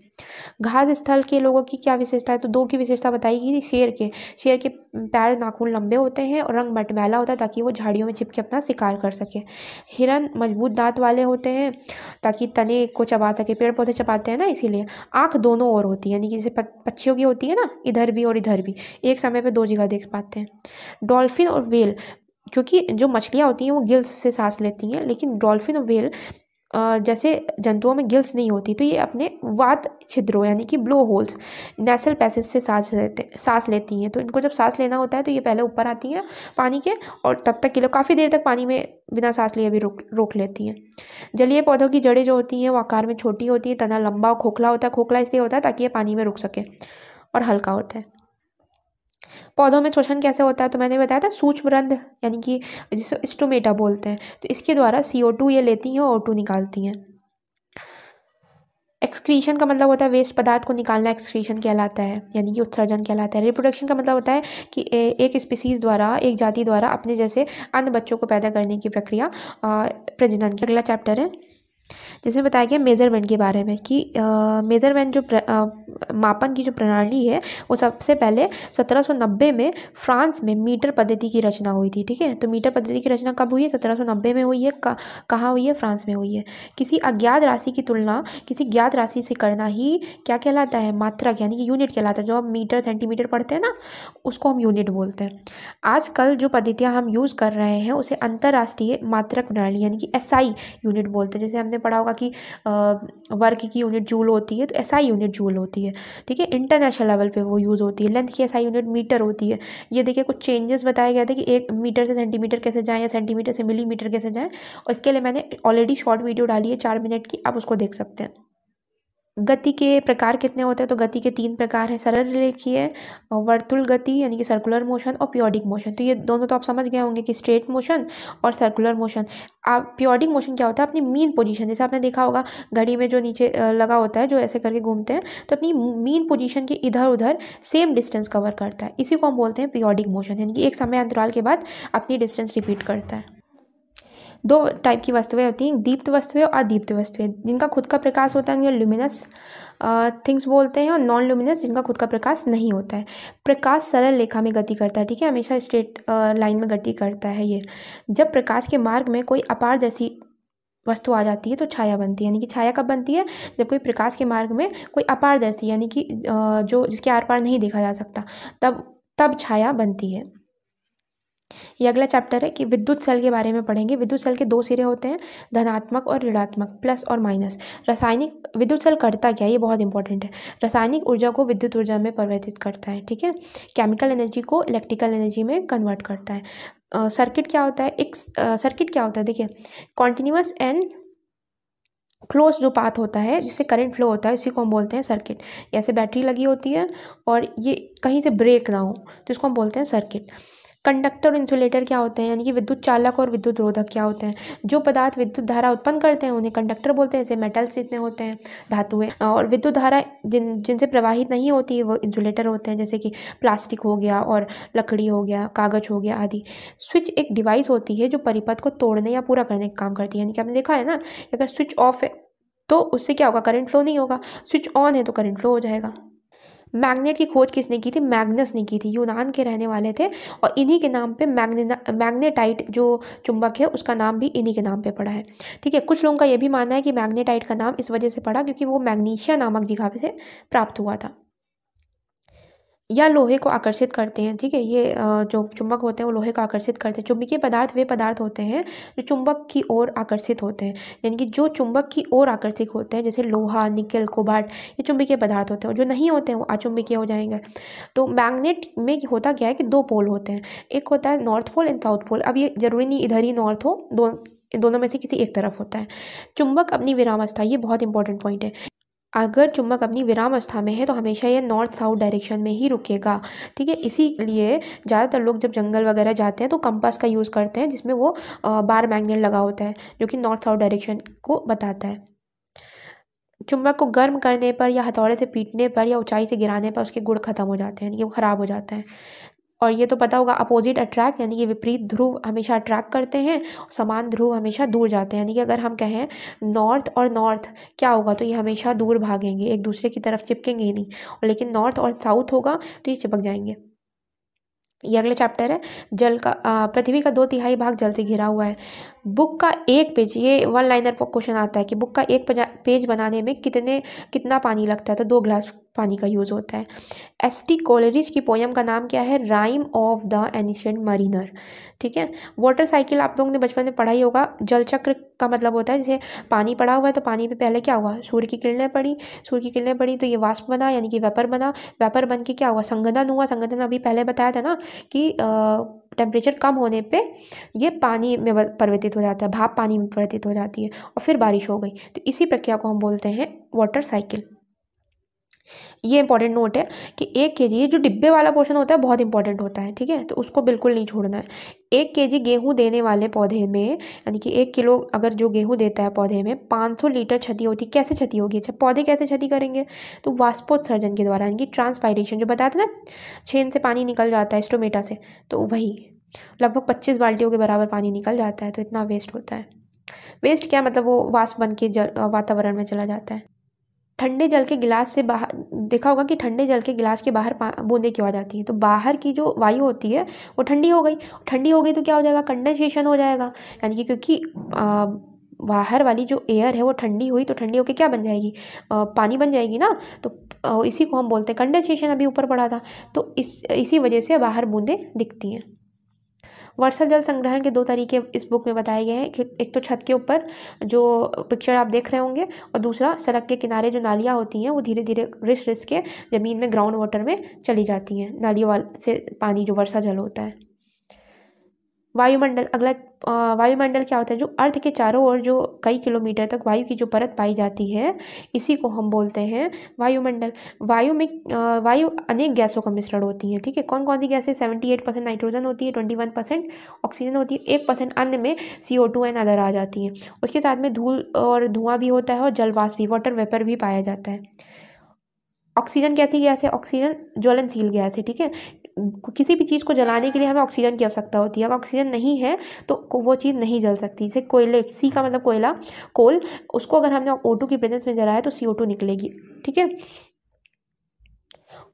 घास स्थल के लोगों की क्या विशेषता है तो दो की विशेषता बताई गई शेर के शेर के पैर नाखून लंबे होते हैं और रंग मटमैला होता है ताकि वो झाड़ियों में छिपके अपना शिकार कर सके हिरन मजबूत दांत वाले होते हैं ताकि तने को चबा सके पेड़ पौधे चबाते हैं ना इसीलिए आँख दोनों ओर होती है यानी कि जैसे पक्षियों की होती है ना इधर भी और इधर भी एक समय पर दो जगह देख पाते हैं डॉल्फिन और वेल क्योंकि जो मछलियाँ होती हैं वो गिल्स से सांस लेती हैं लेकिन डॉल्फिन और वेल जैसे जंतुओं में गिल्स नहीं होती तो ये अपने वात छिद्रों यानी कि ब्लो होल्स नेसल पैसेज से सांस लेते सांस लेती हैं तो इनको जब सांस लेना होता है तो ये पहले ऊपर आती हैं पानी के और तब तक के लिए काफ़ी देर तक पानी में बिना सांस लिए भी रोक रोक लेती हैं जलीय पौधों की जड़ें जो होती हैं वो आकार में छोटी होती हैं तना लंबा खोखला होता है खोखला इसलिए होता है ताकि ये पानी में रुक सके और हल्का होता है पौधों में शोषण कैसे होता है तो मैंने बताया था सूक्ष्म रंध यानी कि जिसे स्टोमेटा बोलते हैं तो इसके द्वारा सी ओ टू ये लेती हैं और ओ टू निकालती हैं एक्सक्रीशन का मतलब होता है वेस्ट पदार्थ को निकालना एक्सक्रीशन कहलाता है यानी कि उत्सर्जन कहलाता है रिप्रोडक्शन का मतलब होता है कि एक स्पीसीज द्वारा एक जाति द्वारा अपने जैसे अन्य बच्चों को पैदा करने की प्रक्रिया प्रजनन की अगला चैप्टर है जिसमें बताया गया मेज़रमेंट के बारे में कि मेज़रमेंट जो प्र, आ, मापन की जो प्रणाली है वो सबसे पहले 1790 में फ्रांस में मीटर पद्धति की रचना हुई थी ठीक है तो मीटर पद्धति की रचना कब हुई है 1790 में हुई है कहाँ हुई है फ्रांस में हुई है किसी अज्ञात राशि की तुलना किसी ज्ञात राशि से करना ही क्या कहलाता है मात्रक यानी कि यूनिट कहलाता है जो हम मीटर सेंटीमीटर पढ़ते हैं ना उसको हम यूनिट बोलते हैं आजकल जो पद्धतियाँ हम यूज़ कर रहे हैं उसे अंतर्राष्ट्रीय मात्रक प्रणाली यानी कि एस यूनिट बोलते हैं जैसे हमने आपने पढ़ा होगा कि वर्क की यूनिट जूल होती है तो एसआई यूनिट जूल होती है ठीक है इंटरनेशनल लेवल पे वो यूज़ होती है लेंथ की एसआई यूनिट मीटर होती है ये देखिए कुछ चेंजेस बताए गए थे कि एक मीटर से सेंटीमीटर कैसे जाएँ या सेंटीमीटर से मिली कैसे जाएँ और इसके लिए मैंने ऑलरेडी शॉर्ट वीडियो डाली है चार मिनट की आप उसको देख सकते हैं गति के प्रकार कितने होते हैं तो गति के तीन प्रकार हैं सरल रेखीय वर्तुल गति यानी कि सर्कुलर मोशन और प्योडिक मोशन तो ये दोनों तो आप समझ गए होंगे कि स्ट्रेट मोशन और सर्कुलर मोशन आप प्योडिक मोशन क्या होता है अपनी मीन पोजीशन जैसे आपने देखा होगा घड़ी में जो नीचे लगा होता है जो ऐसे करके घूमते हैं तो अपनी मीन पोजिशन के इधर उधर सेम डिस्टेंस कवर करता है इसी को हम बोलते हैं प्योडिक मोशन यानी कि एक समय अंतराल के बाद अपनी डिस्टेंस रिपीट करता है दो टाइप की वस्तुएं होती हैं दीप्त वस्तुएं और अदीप्त वस्तुएं जिनका खुद का प्रकाश होता है उन्हें लुमिनस थिंग्स बोलते हैं और नॉन ल्यूमिनस जिनका खुद का प्रकाश नहीं होता है प्रकाश सरल रेखा में गति करता है ठीक है हमेशा स्ट्रेट लाइन में गति करता है ये जब प्रकाश के मार्ग में कोई अपार जैसी वस्तु आ जाती है तो छाया बनती है यानी कि छाया कब बनती है जब कोई प्रकाश के मार्ग में कोई अपारदर्शी यानी कि जो जिसके आर पार नहीं देखा जा सकता तब तब छाया बनती है ये अगला चैप्टर है कि विद्युत सेल के बारे में पढ़ेंगे विद्युत सेल के दो सिरे होते हैं धनात्मक और ऋणात्मक प्लस और माइनस रासायनिक विद्युत सेल करता क्या ये बहुत इंपॉर्टेंट है रासायनिक ऊर्जा को विद्युत ऊर्जा में परिवर्तित करता है ठीक है केमिकल एनर्जी को इलेक्ट्रिकल एनर्जी में कन्वर्ट करता है सर्किट uh, क्या होता है एक सर्किट uh, क्या होता है देखिए कॉन्टिन्यूस एंड क्लोज जो पाथ होता है जिससे करंट फ्लो होता है इसी को हम बोलते हैं सर्किट ऐसे बैटरी लगी होती है और ये कहीं से ब्रेक ना हो तो इसको हम बोलते हैं सर्किट कंडक्टर और इंसुलेटर क्या होते हैं यानी कि विद्युत चालक और विद्युत रोधक क्या होते हैं जो पदार्थ विद्युत धारा उत्पन्न करते हैं उन्हें कंडक्टर बोलते हैं जैसे मेटल्स जितने होते हैं धातुएं है। और विद्युत धारा जिन जिनसे प्रवाहित नहीं होती है वो इंसुलेटर होते हैं जैसे कि प्लास्टिक हो गया और लकड़ी हो गया कागज़ हो गया आदि स्विच एक डिवाइस होती है जो परिपथ को तोड़ने या पूरा करने का काम करती है यानी कि आपने देखा है ना अगर स्विच ऑफ है तो उससे क्या होगा करंट फ्लो नहीं होगा स्विच ऑन है तो करंट फ्लो हो जाएगा मैग्नेट की खोज किसने की थी मैग्नस ने की थी यूनान के रहने वाले थे और इन्हीं के नाम पे मैग्ने मैग्नेटाइट जो चुंबक है उसका नाम भी इन्हीं के नाम पे पड़ा है ठीक है कुछ लोगों का यह भी मानना है कि मैग्नेटाइट का नाम इस वजह से पड़ा क्योंकि वो मैग्नीशिया नामक जगह से प्राप्त हुआ था या लोहे को आकर्षित करते हैं ठीक है ये जो चुंबक होते हैं वो लोहे को आकर्षित करते हैं चुंबकीय पदार्थ वे पदार्थ होते हैं जो चुंबक की ओर आकर्षित होते हैं यानी कि जो चुंबक की ओर आकर्षित होते हैं जैसे लोहा निकल कोबाट ये चुंबकीय पदार्थ होते हैं जो नहीं होते हैं वो अचुंबकीय हो जाएंगे तो मैग्नेट में होता क्या है कि दो पोल होते हैं एक होता है north pole and south pole अब ये ज़रूरी नहीं इधर ही नॉर्थ हो दो दोनों में से किसी एक तरफ होता है चुंबक अपनी विरामस्था ये बहुत इंपॉर्टेंट पॉइंट है अगर चुंबक अपनी विराम अवस्था में है तो हमेशा ये नॉर्थ साउथ डायरेक्शन में ही रुकेगा ठीक है इसीलिए ज़्यादातर लोग जब जंगल वगैरह जाते हैं तो कंपास का यूज़ करते हैं जिसमें वो बार मैग्नेट लगा होता है जो कि नॉर्थ साउथ डायरेक्शन को बताता है चुंबक को गर्म करने पर या हथौड़े से पीटने पर या ऊंचाई से गिराने पर उसके गुड़ खत्म हो जाते हैं यानी कि वो ख़राब हो जाता है और ये तो पता होगा अपोजिट अट्रैक्ट यानी कि विपरीत ध्रुव हमेशा अट्रैक्ट करते हैं समान ध्रुव हमेशा दूर जाते हैं यानी कि अगर हम कहें नॉर्थ और नॉर्थ क्या होगा तो ये हमेशा दूर भागेंगे एक दूसरे की तरफ चिपकेंगे ही नहीं और लेकिन नॉर्थ और साउथ होगा तो ये चिपक जाएंगे ये अगला चैप्टर है जल का पृथ्वी का दो तिहाई भाग जल से घिरा हुआ है बुक का एक पेज ये वन लाइनर पर क्वेश्चन आता है कि बुक का एक पेज बनाने में कितने कितना पानी लगता है तो दो ग्लास पानी का यूज़ होता है एस टी कॉलरिज की पोयम का नाम क्या है rime of the ancient mariner ठीक है वाटर साइकिल आप लोगों ने बचपन में पढ़ा ही होगा जल चक्र का मतलब होता है जैसे पानी पड़ा हुआ है तो पानी पे पहले क्या हुआ सूर्य की किरणें पड़ी सूर्य की किरणें पड़ी तो ये वाष्प बना यानी कि वेपर बना वेपर बन के क्या हुआ संगठन हुआ संगठन अभी पहले बताया था ना कि टेम्परेचर कम होने पर यह पानी में परिवर्तित हो जाता है भाप पानी में परिवर्तित हो जाती है और फिर बारिश हो गई तो इसी प्रक्रिया को हम बोलते हैं वाटर साइकिल ये इंपॉर्टेंट नोट है कि एक के जी ये जो डिब्बे वाला पोर्शन होता है बहुत इंपॉर्टेंट होता है ठीक है तो उसको बिल्कुल नहीं छोड़ना है एक के जी गेहूँ देने वाले पौधे में यानी कि एक किलो अगर जो गेहूँ देता है पौधे में 500 लीटर क्षति होती कैसे क्षति होगी अच्छा पौधे कैसे क्षति करेंगे तो वाष्पोत्सर्जन के द्वारा यानी कि ट्रांसपायरेशन जो बताते ना छेन से पानी निकल जाता है स्टोमेटा से तो वही लगभग पच्चीस बाल्टियों के बराबर पानी निकल जाता है तो इतना वेस्ट होता है वेस्ट क्या मतलब वो वाष्प बन के वातावरण में चला जाता है ठंडे जल के गिलास से बाहर देखा होगा कि ठंडे जल के गिलास के बाहर बूंदें क्यों आ जाती हैं तो बाहर की जो वायु होती है वो ठंडी हो गई ठंडी हो गई तो क्या हो जाएगा कंडेंसेशन हो जाएगा यानी कि क्योंकि आ, बाहर वाली जो एयर है वो ठंडी हुई तो ठंडी होकर क्या बन जाएगी आ, पानी बन जाएगी ना तो आ, इसी को हम बोलते हैं कंडेंसेशन अभी ऊपर पड़ा था तो इस इसी वजह से बाहर बूंदें दिखती हैं वर्षा जल संग्रहण के दो तरीके इस बुक में बताए गए हैं एक तो छत के ऊपर जो पिक्चर आप देख रहे होंगे और दूसरा सड़क के किनारे जो नालियाँ होती हैं वो धीरे धीरे रिस रिस के ज़मीन में ग्राउंड वाटर में चली जाती हैं नालियों वाल से पानी जो वर्षा जल होता है वायुमंडल अगला वायुमंडल क्या होता है जो अर्थ के चारों ओर जो कई किलोमीटर तक वायु की जो परत पाई जाती है इसी को हम बोलते हैं वायुमंडल वायु में वायु अनेक गैसों का मिश्रण होती है ठीक है कौन कौन सी गैसें सेवेंटी एट परसेंट नाइट्रोजन होती है ट्वेंटी वन परसेंट ऑक्सीजन होती है एक परसेंट अन्य में C O two and other आ जाती है उसके साथ में धूल और धुआं भी होता है और जलवास भी वाटर वेपर भी पाया जाता है ऑक्सीजन कैसी गैस है ऑक्सीजन ज्वलनशील गैस है ठीक है किसी भी चीज़ को जलाने के लिए हमें ऑक्सीजन की आवश्यकता होती है अगर ऑक्सीजन नहीं है तो वो चीज़ नहीं जल सकती जैसे कोयले सी का मतलब कोयला कोल उसको अगर हमने ओ की प्रेजेंस में जलाया तो सी निकलेगी ठीक है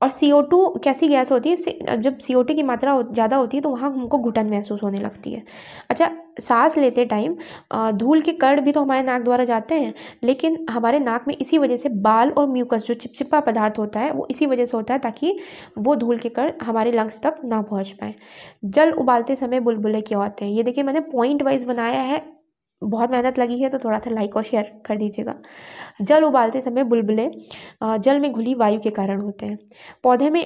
और सी ओ टू कैसी गैस होती है जब सी ओ टू की मात्रा ज़्यादा होती है तो वहाँ हमको घुटन महसूस होने लगती है अच्छा सांस लेते टाइम धूल के कण भी तो हमारे नाक द्वारा जाते हैं लेकिन हमारे नाक में इसी वजह से बाल और म्यूकस जो चिपचिपा पदार्थ होता है वो इसी वजह से होता है ताकि वो धूल के कण हमारे लंग्स तक ना पहुँच पाए जल उबालते समय बुलबुले क्यों आते हैं ये देखिए मैंने पॉइंट वाइज बनाया है बहुत मेहनत लगी है तो थोड़ा सा लाइक और शेयर कर दीजिएगा जल उबालते समय बुलबुलें जल में घुली वायु के कारण होते हैं पौधे में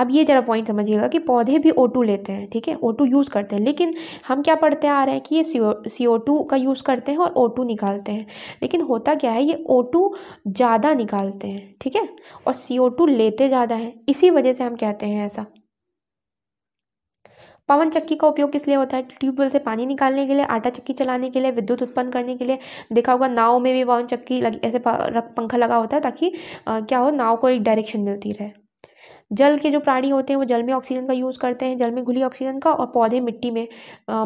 अब ये जरा पॉइंट समझिएगा कि पौधे भी ओ लेते हैं ठीक है ओ यूज़ करते हैं लेकिन हम क्या पढ़ते आ रहे हैं कि ये सी ओ का यूज़ करते हैं और ओ निकालते हैं लेकिन होता क्या है ये ओ ज़्यादा निकालते हैं ठीक है और सी लेते ज़्यादा हैं इसी वजह से हम कहते हैं ऐसा पवन चक्की का उपयोग किस लिए होता है ट्यूबवेल से पानी निकालने के लिए आटा चक्की चलाने के लिए विद्युत उत्पन्न करने के लिए देखा होगा नाव में भी पवन चक्की लगी ऐसे पंखा लगा होता है ताकि क्या हो नाव को एक डायरेक्शन मिलती रहे जल के जो प्राणी होते हैं वो जल में ऑक्सीजन का यूज़ करते हैं जल में घुली ऑक्सीजन का और पौधे मिट्टी में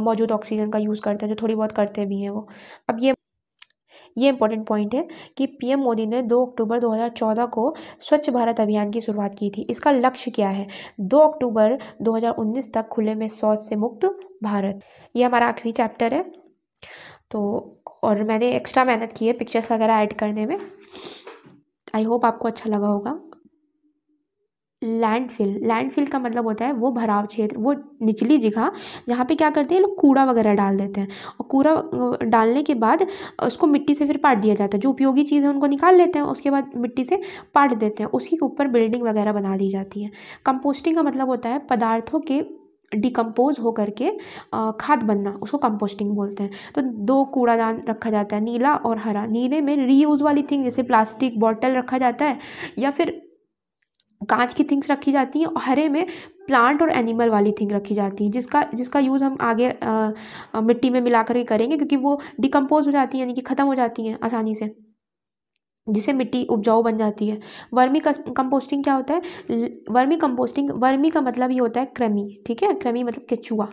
मौजूद ऑक्सीजन का यूज़ करते हैं जो थोड़ी बहुत करते भी हैं वो अब ये ये इंपॉर्टेंट पॉइंट है कि पीएम मोदी ने 2 अक्टूबर 2014 को स्वच्छ भारत अभियान की शुरुआत की थी इसका लक्ष्य क्या है 2 अक्टूबर 2019 तक खुले में शौच से मुक्त भारत ये हमारा आखिरी चैप्टर है तो और मैंने एक्स्ट्रा मेहनत की है पिक्चर्स वगैरह ऐड करने में आई होप आपको अच्छा लगा होगा लैंडफिल लैंडफिल का मतलब होता है वो भराव क्षेत्र वो निचली जगह जहाँ पे क्या करते हैं लोग कूड़ा वगैरह डाल देते हैं और कूड़ा डालने के बाद उसको मिट्टी से फिर पाट दिया जाता है जो उपयोगी चीज़ है उनको निकाल लेते हैं उसके बाद मिट्टी से पाट देते हैं उसी के ऊपर बिल्डिंग वगैरह बना दी जाती है कंपोस्टिंग का मतलब होता है पदार्थों के डिकम्पोज हो करके खाद बनना उसको कंपोस्टिंग बोलते हैं तो दो कूड़ादान रखा जाता है नीला और हरा नीले में रीयूज़ वाली थिंग जैसे प्लास्टिक बॉटल रखा जाता है या फिर कांच की थिंग्स रखी जाती हैं और हरे में प्लांट और एनिमल वाली थिंग रखी जाती है जिसका जिसका यूज़ हम आगे आ, मिट्टी में मिलाकर ही करेंगे क्योंकि वो डिकम्पोज हो जाती है यानी कि ख़त्म हो जाती हैं आसानी से जिससे मिट्टी उपजाऊ बन जाती है वर्मी कंपोस्टिंग क्या होता है वर्मी कंपोस्टिंग वर्मी का मतलब ये होता है क्रमी ठीक है क्रमी मतलब केचुआ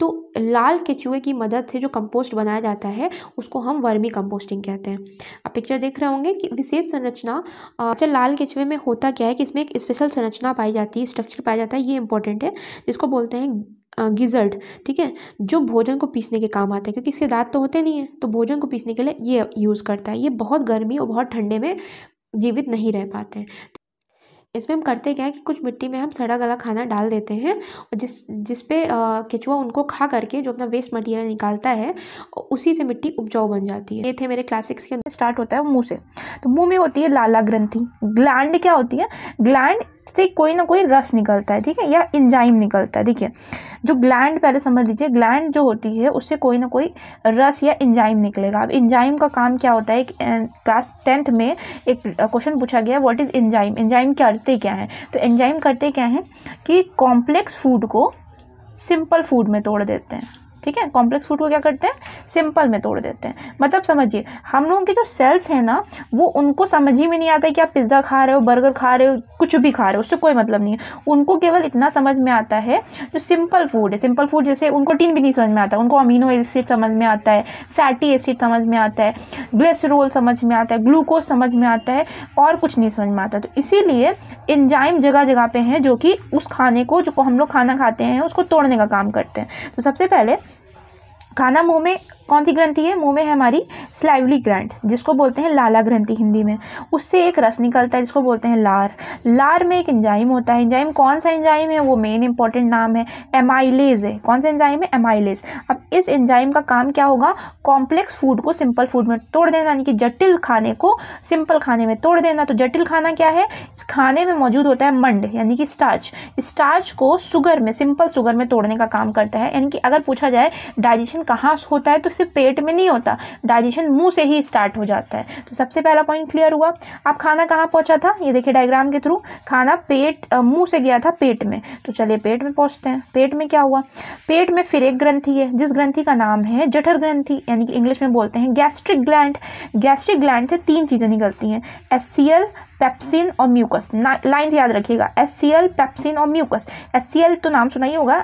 तो लाल केचुए की मदद से जो कंपोस्ट बनाया जाता है उसको हम वर्मी कंपोस्टिंग कहते हैं आप पिक्चर देख रहे होंगे कि विशेष संरचना अच्छा लाल केचुए में होता क्या है कि इसमें एक स्पेशल संरचना पाई जाती है स्ट्रक्चर पाया जाता है ये इंपॉर्टेंट है जिसको बोलते हैं गिजर्ड ठीक है जो भोजन को पीसने के काम आते हैं क्योंकि इसके दांत तो होते नहीं हैं तो भोजन को पीसने के लिए ये यूज़ करता है ये बहुत गर्मी और बहुत ठंडे में जीवित नहीं रह पाते हैं इसमें हम करते क्या है कि कुछ मिट्टी में हम सड़ा गला खाना डाल देते हैं और जिस जिस पे केचुआ उनको खा करके जो अपना वेस्ट मटेरियल निकालता है उसी से मिट्टी उपजाऊ बन जाती है ये थे मेरे क्लासिक्स के अंदर स्टार्ट होता है मुंह से तो मुंह में होती है लाला ग्रंथि ग्लैंड क्या होती है ग्लैंड से कोई ना कोई रस निकलता है ठीक है या इंजाइम निकलता है देखिए जो ग्लैंड पहले समझ लीजिए ग्लैंड जो होती है उससे कोई ना कोई रस या इंजाइम निकलेगा अब इंजाइम का काम क्या होता है एक क्लास टेंथ में एक क्वेश्चन पूछा गया व्हाट इज़ इंजाइम इंजाइम करते क्या हैं तो इंजाइम करते क्या हैं कि कॉम्प्लेक्स फूड को सिंपल फूड में तोड़ देते हैं ठीक है कॉम्प्लेक्स फूड को क्या करते हैं सिंपल में तोड़ देते हैं मतलब समझिए हम लोगों के जो सेल्स हैं ना वो उनको समझ ही में नहीं आता है कि आप पिज़्ज़ा खा रहे हो बर्गर खा रहे हो कुछ भी खा रहे हो उससे कोई मतलब नहीं है उनको केवल इतना समझ में आता है जो सिंपल फूड है सिंपल फूड जैसे उनको टीन भी नहीं समझ में आता उनको अमीनो एसिड समझ में आता है फैटी एसिड समझ में आता है ग्लेसरोल समझ में आता है ग्लूकोज समझ में आता है और कुछ नहीं समझ में आता तो इसीलिए इंजाइम जगह जगह पर हैं जो कि उस खाने को जो हम लोग खाना खाते हैं उसको तोड़ने का काम करते हैं तो सबसे पहले खाना मुंह में कौन सी ग्रंथि है मुंह में है हमारी स्लाइवली ग्रंथ जिसको बोलते हैं लाला ग्रंथि हिंदी में उससे एक रस निकलता है जिसको बोलते हैं लार लार में एक एंजाइम होता है एंजाइम कौन सा एंजाइम है वो मेन इंपॉर्टेंट नाम है एमाइलेज है कौन सा एंजाइम है एमाइलेज अब इस एंजाइम का काम क्या होगा कॉम्प्लेक्स फूड को सिंपल फूड में तोड़ देना यानी कि जटिल खाने को सिंपल खाने में तोड़ देना तो जटिल खाना क्या है इस खाने में मौजूद होता है मंड यानी कि स्टार्च स्टार्च को शुगर में सिंपल शुगर में तोड़ने का काम करता है यानी कि अगर पूछा जाए डाइजेशन डाइजेशन कहाँ होता है तो सिर्फ पेट में नहीं होता डाइजेशन मुंह से ही स्टार्ट हो जाता है तो सबसे पहला पॉइंट क्लियर हुआ आप खाना कहाँ पहुँचा था ये देखिए डायग्राम के थ्रू खाना पेट मुंह से गया था पेट में तो चलिए पेट में पहुँचते हैं पेट में क्या हुआ पेट में फिर एक ग्रंथी है जिस ग्रंथि का नाम है जठर ग्रंथी यानी कि इंग्लिश में बोलते हैं गैस्ट्रिक ग्लैंड गैस्ट्रिक ग्लैंड से तीन चीज़ें निकलती हैं एस पेप्सिन और म्यूकस लाइन याद रखिएगा एस सी एल पेप्सिन और म्यूकस एस सी एल तो नाम सुना ही होगा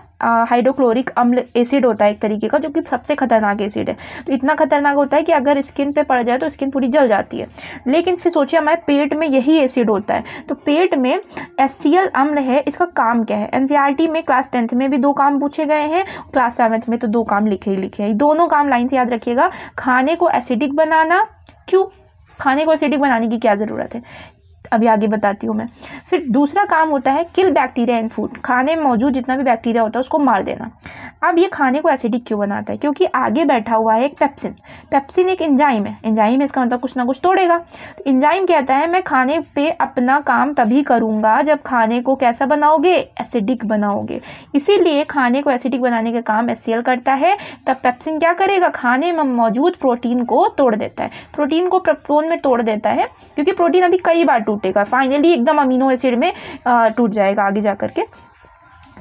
हाइड्रोक्लोरिक अम्ल एसिड होता है एक तरीके का जो कि सबसे खतरनाक एसिड है तो इतना खतरनाक होता है कि अगर स्किन पे पड़ जाए तो स्किन पूरी जल जाती है लेकिन फिर सोचिए हमारे पेट में यही एसिड होता है तो पेट में एस अम्ल है इसका काम क्या है एन e में क्लास टेंथ में भी दो काम पूछे गए हैं क्लास सेवन्थ में तो दो काम लिखे ही लिखे हैं दोनों काम लाइन से याद रखिएगा खाने को एसिडिक बनाना क्यों खाने को एसिडिक बनाने की क्या ज़रूरत है अभी आगे बताती हूँ मैं फिर दूसरा काम होता है किल बैक्टीरिया इन फूड खाने में मौजूद जितना भी बैक्टीरिया होता है उसको मार देना अब ये खाने को एसिडिक क्यों बनाता है क्योंकि आगे बैठा हुआ है एक पेप्सिन पेप्सिन एक इंजाइम है इंजाइम इसका मतलब कुछ ना कुछ तोड़ेगा तो इंजाइम कहता है मैं खाने पर अपना काम तभी करूँगा जब खाने को कैसा बनाओगे एसिडिक बनाओगे इसीलिए खाने को एसिडिक बनाने का काम एस करता है तब पेप्सिन क्या करेगा खाने में मौजूद प्रोटीन को तोड़ देता है प्रोटीन को प्रोटोन में तोड़ देता है क्योंकि प्रोटीन अभी कई बार टूटेगा फाइनली एकदम अमीनो एसिड में टूट जाएगा आगे जा करके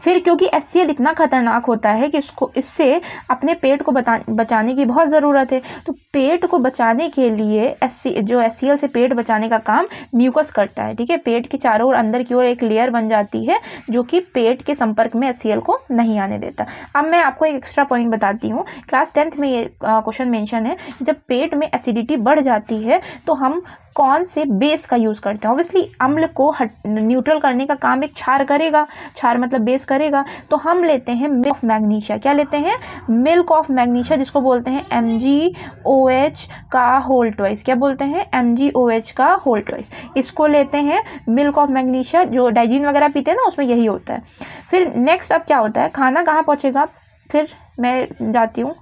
फिर क्योंकि एस इतना ख़तरनाक होता है कि इसको इससे अपने पेट को बता बचाने की बहुत ज़रूरत है तो पेट को बचाने के लिए एस जो एस से पेट बचाने का काम म्यूकस करता है ठीक है पेट के चारों ओर अंदर की ओर एक लेयर बन जाती है जो कि पेट के संपर्क में एस को नहीं आने देता अब मैं आपको एक एक्स्ट्रा पॉइंट बताती हूँ क्लास टेंथ में ये क्वेश्चन मैंशन है जब पेट में एसिडिटी बढ़ जाती है तो हम कौन से बेस का यूज़ करते हैं ऑब्वियसली अम्ल को हट न्यूट्रल करने का काम एक छार करेगा छार मतलब बेस करेगा तो हम लेते हैं मिल्क ऑफ मैग्नीशिया क्या लेते हैं मिल्क ऑफ मैग्नीशिया जिसको बोलते हैं एम जी ओ एच का होल ट्वाइस क्या बोलते हैं एम जी ओ एच का होल ट्वाइस इसको लेते हैं मिल्क ऑफ मैग्नीशिया जो डाइजीन वगैरह पीते हैं ना उसमें यही होता है फिर नेक्स्ट अब क्या होता है खाना कहाँ पहुँचेगा फिर मैं जाती हूँ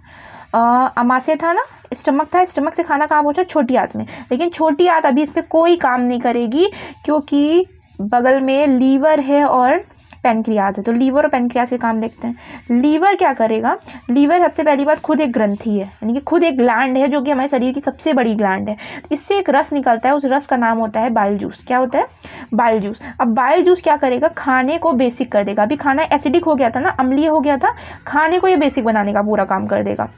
अमाशय था ना स्टमक था स्टमक से खाना कहाँ पहुँचा छोटी आत में लेकिन छोटी आत अभी इस पर कोई काम नहीं करेगी क्योंकि बगल में लीवर है और पेनक्रियाज है तो लीवर और पेनक्रियाज के काम देखते हैं लीवर क्या करेगा लीवर सबसे पहली बात खुद एक ग्रंथि है यानी कि खुद एक ग्लैंड है जो कि हमारे शरीर की सबसे बड़ी ग्लैंड है तो इससे एक रस निकलता है उस रस का नाम होता है बाइल जूस क्या होता है बाइल जूस अब बाइल जूस क्या करेगा खाने को बेसिक कर देगा अभी खाना एसिडिक हो गया था ना अम्लीय हो गया था खाने को ये बेसिक बनाने का पूरा काम कर देगा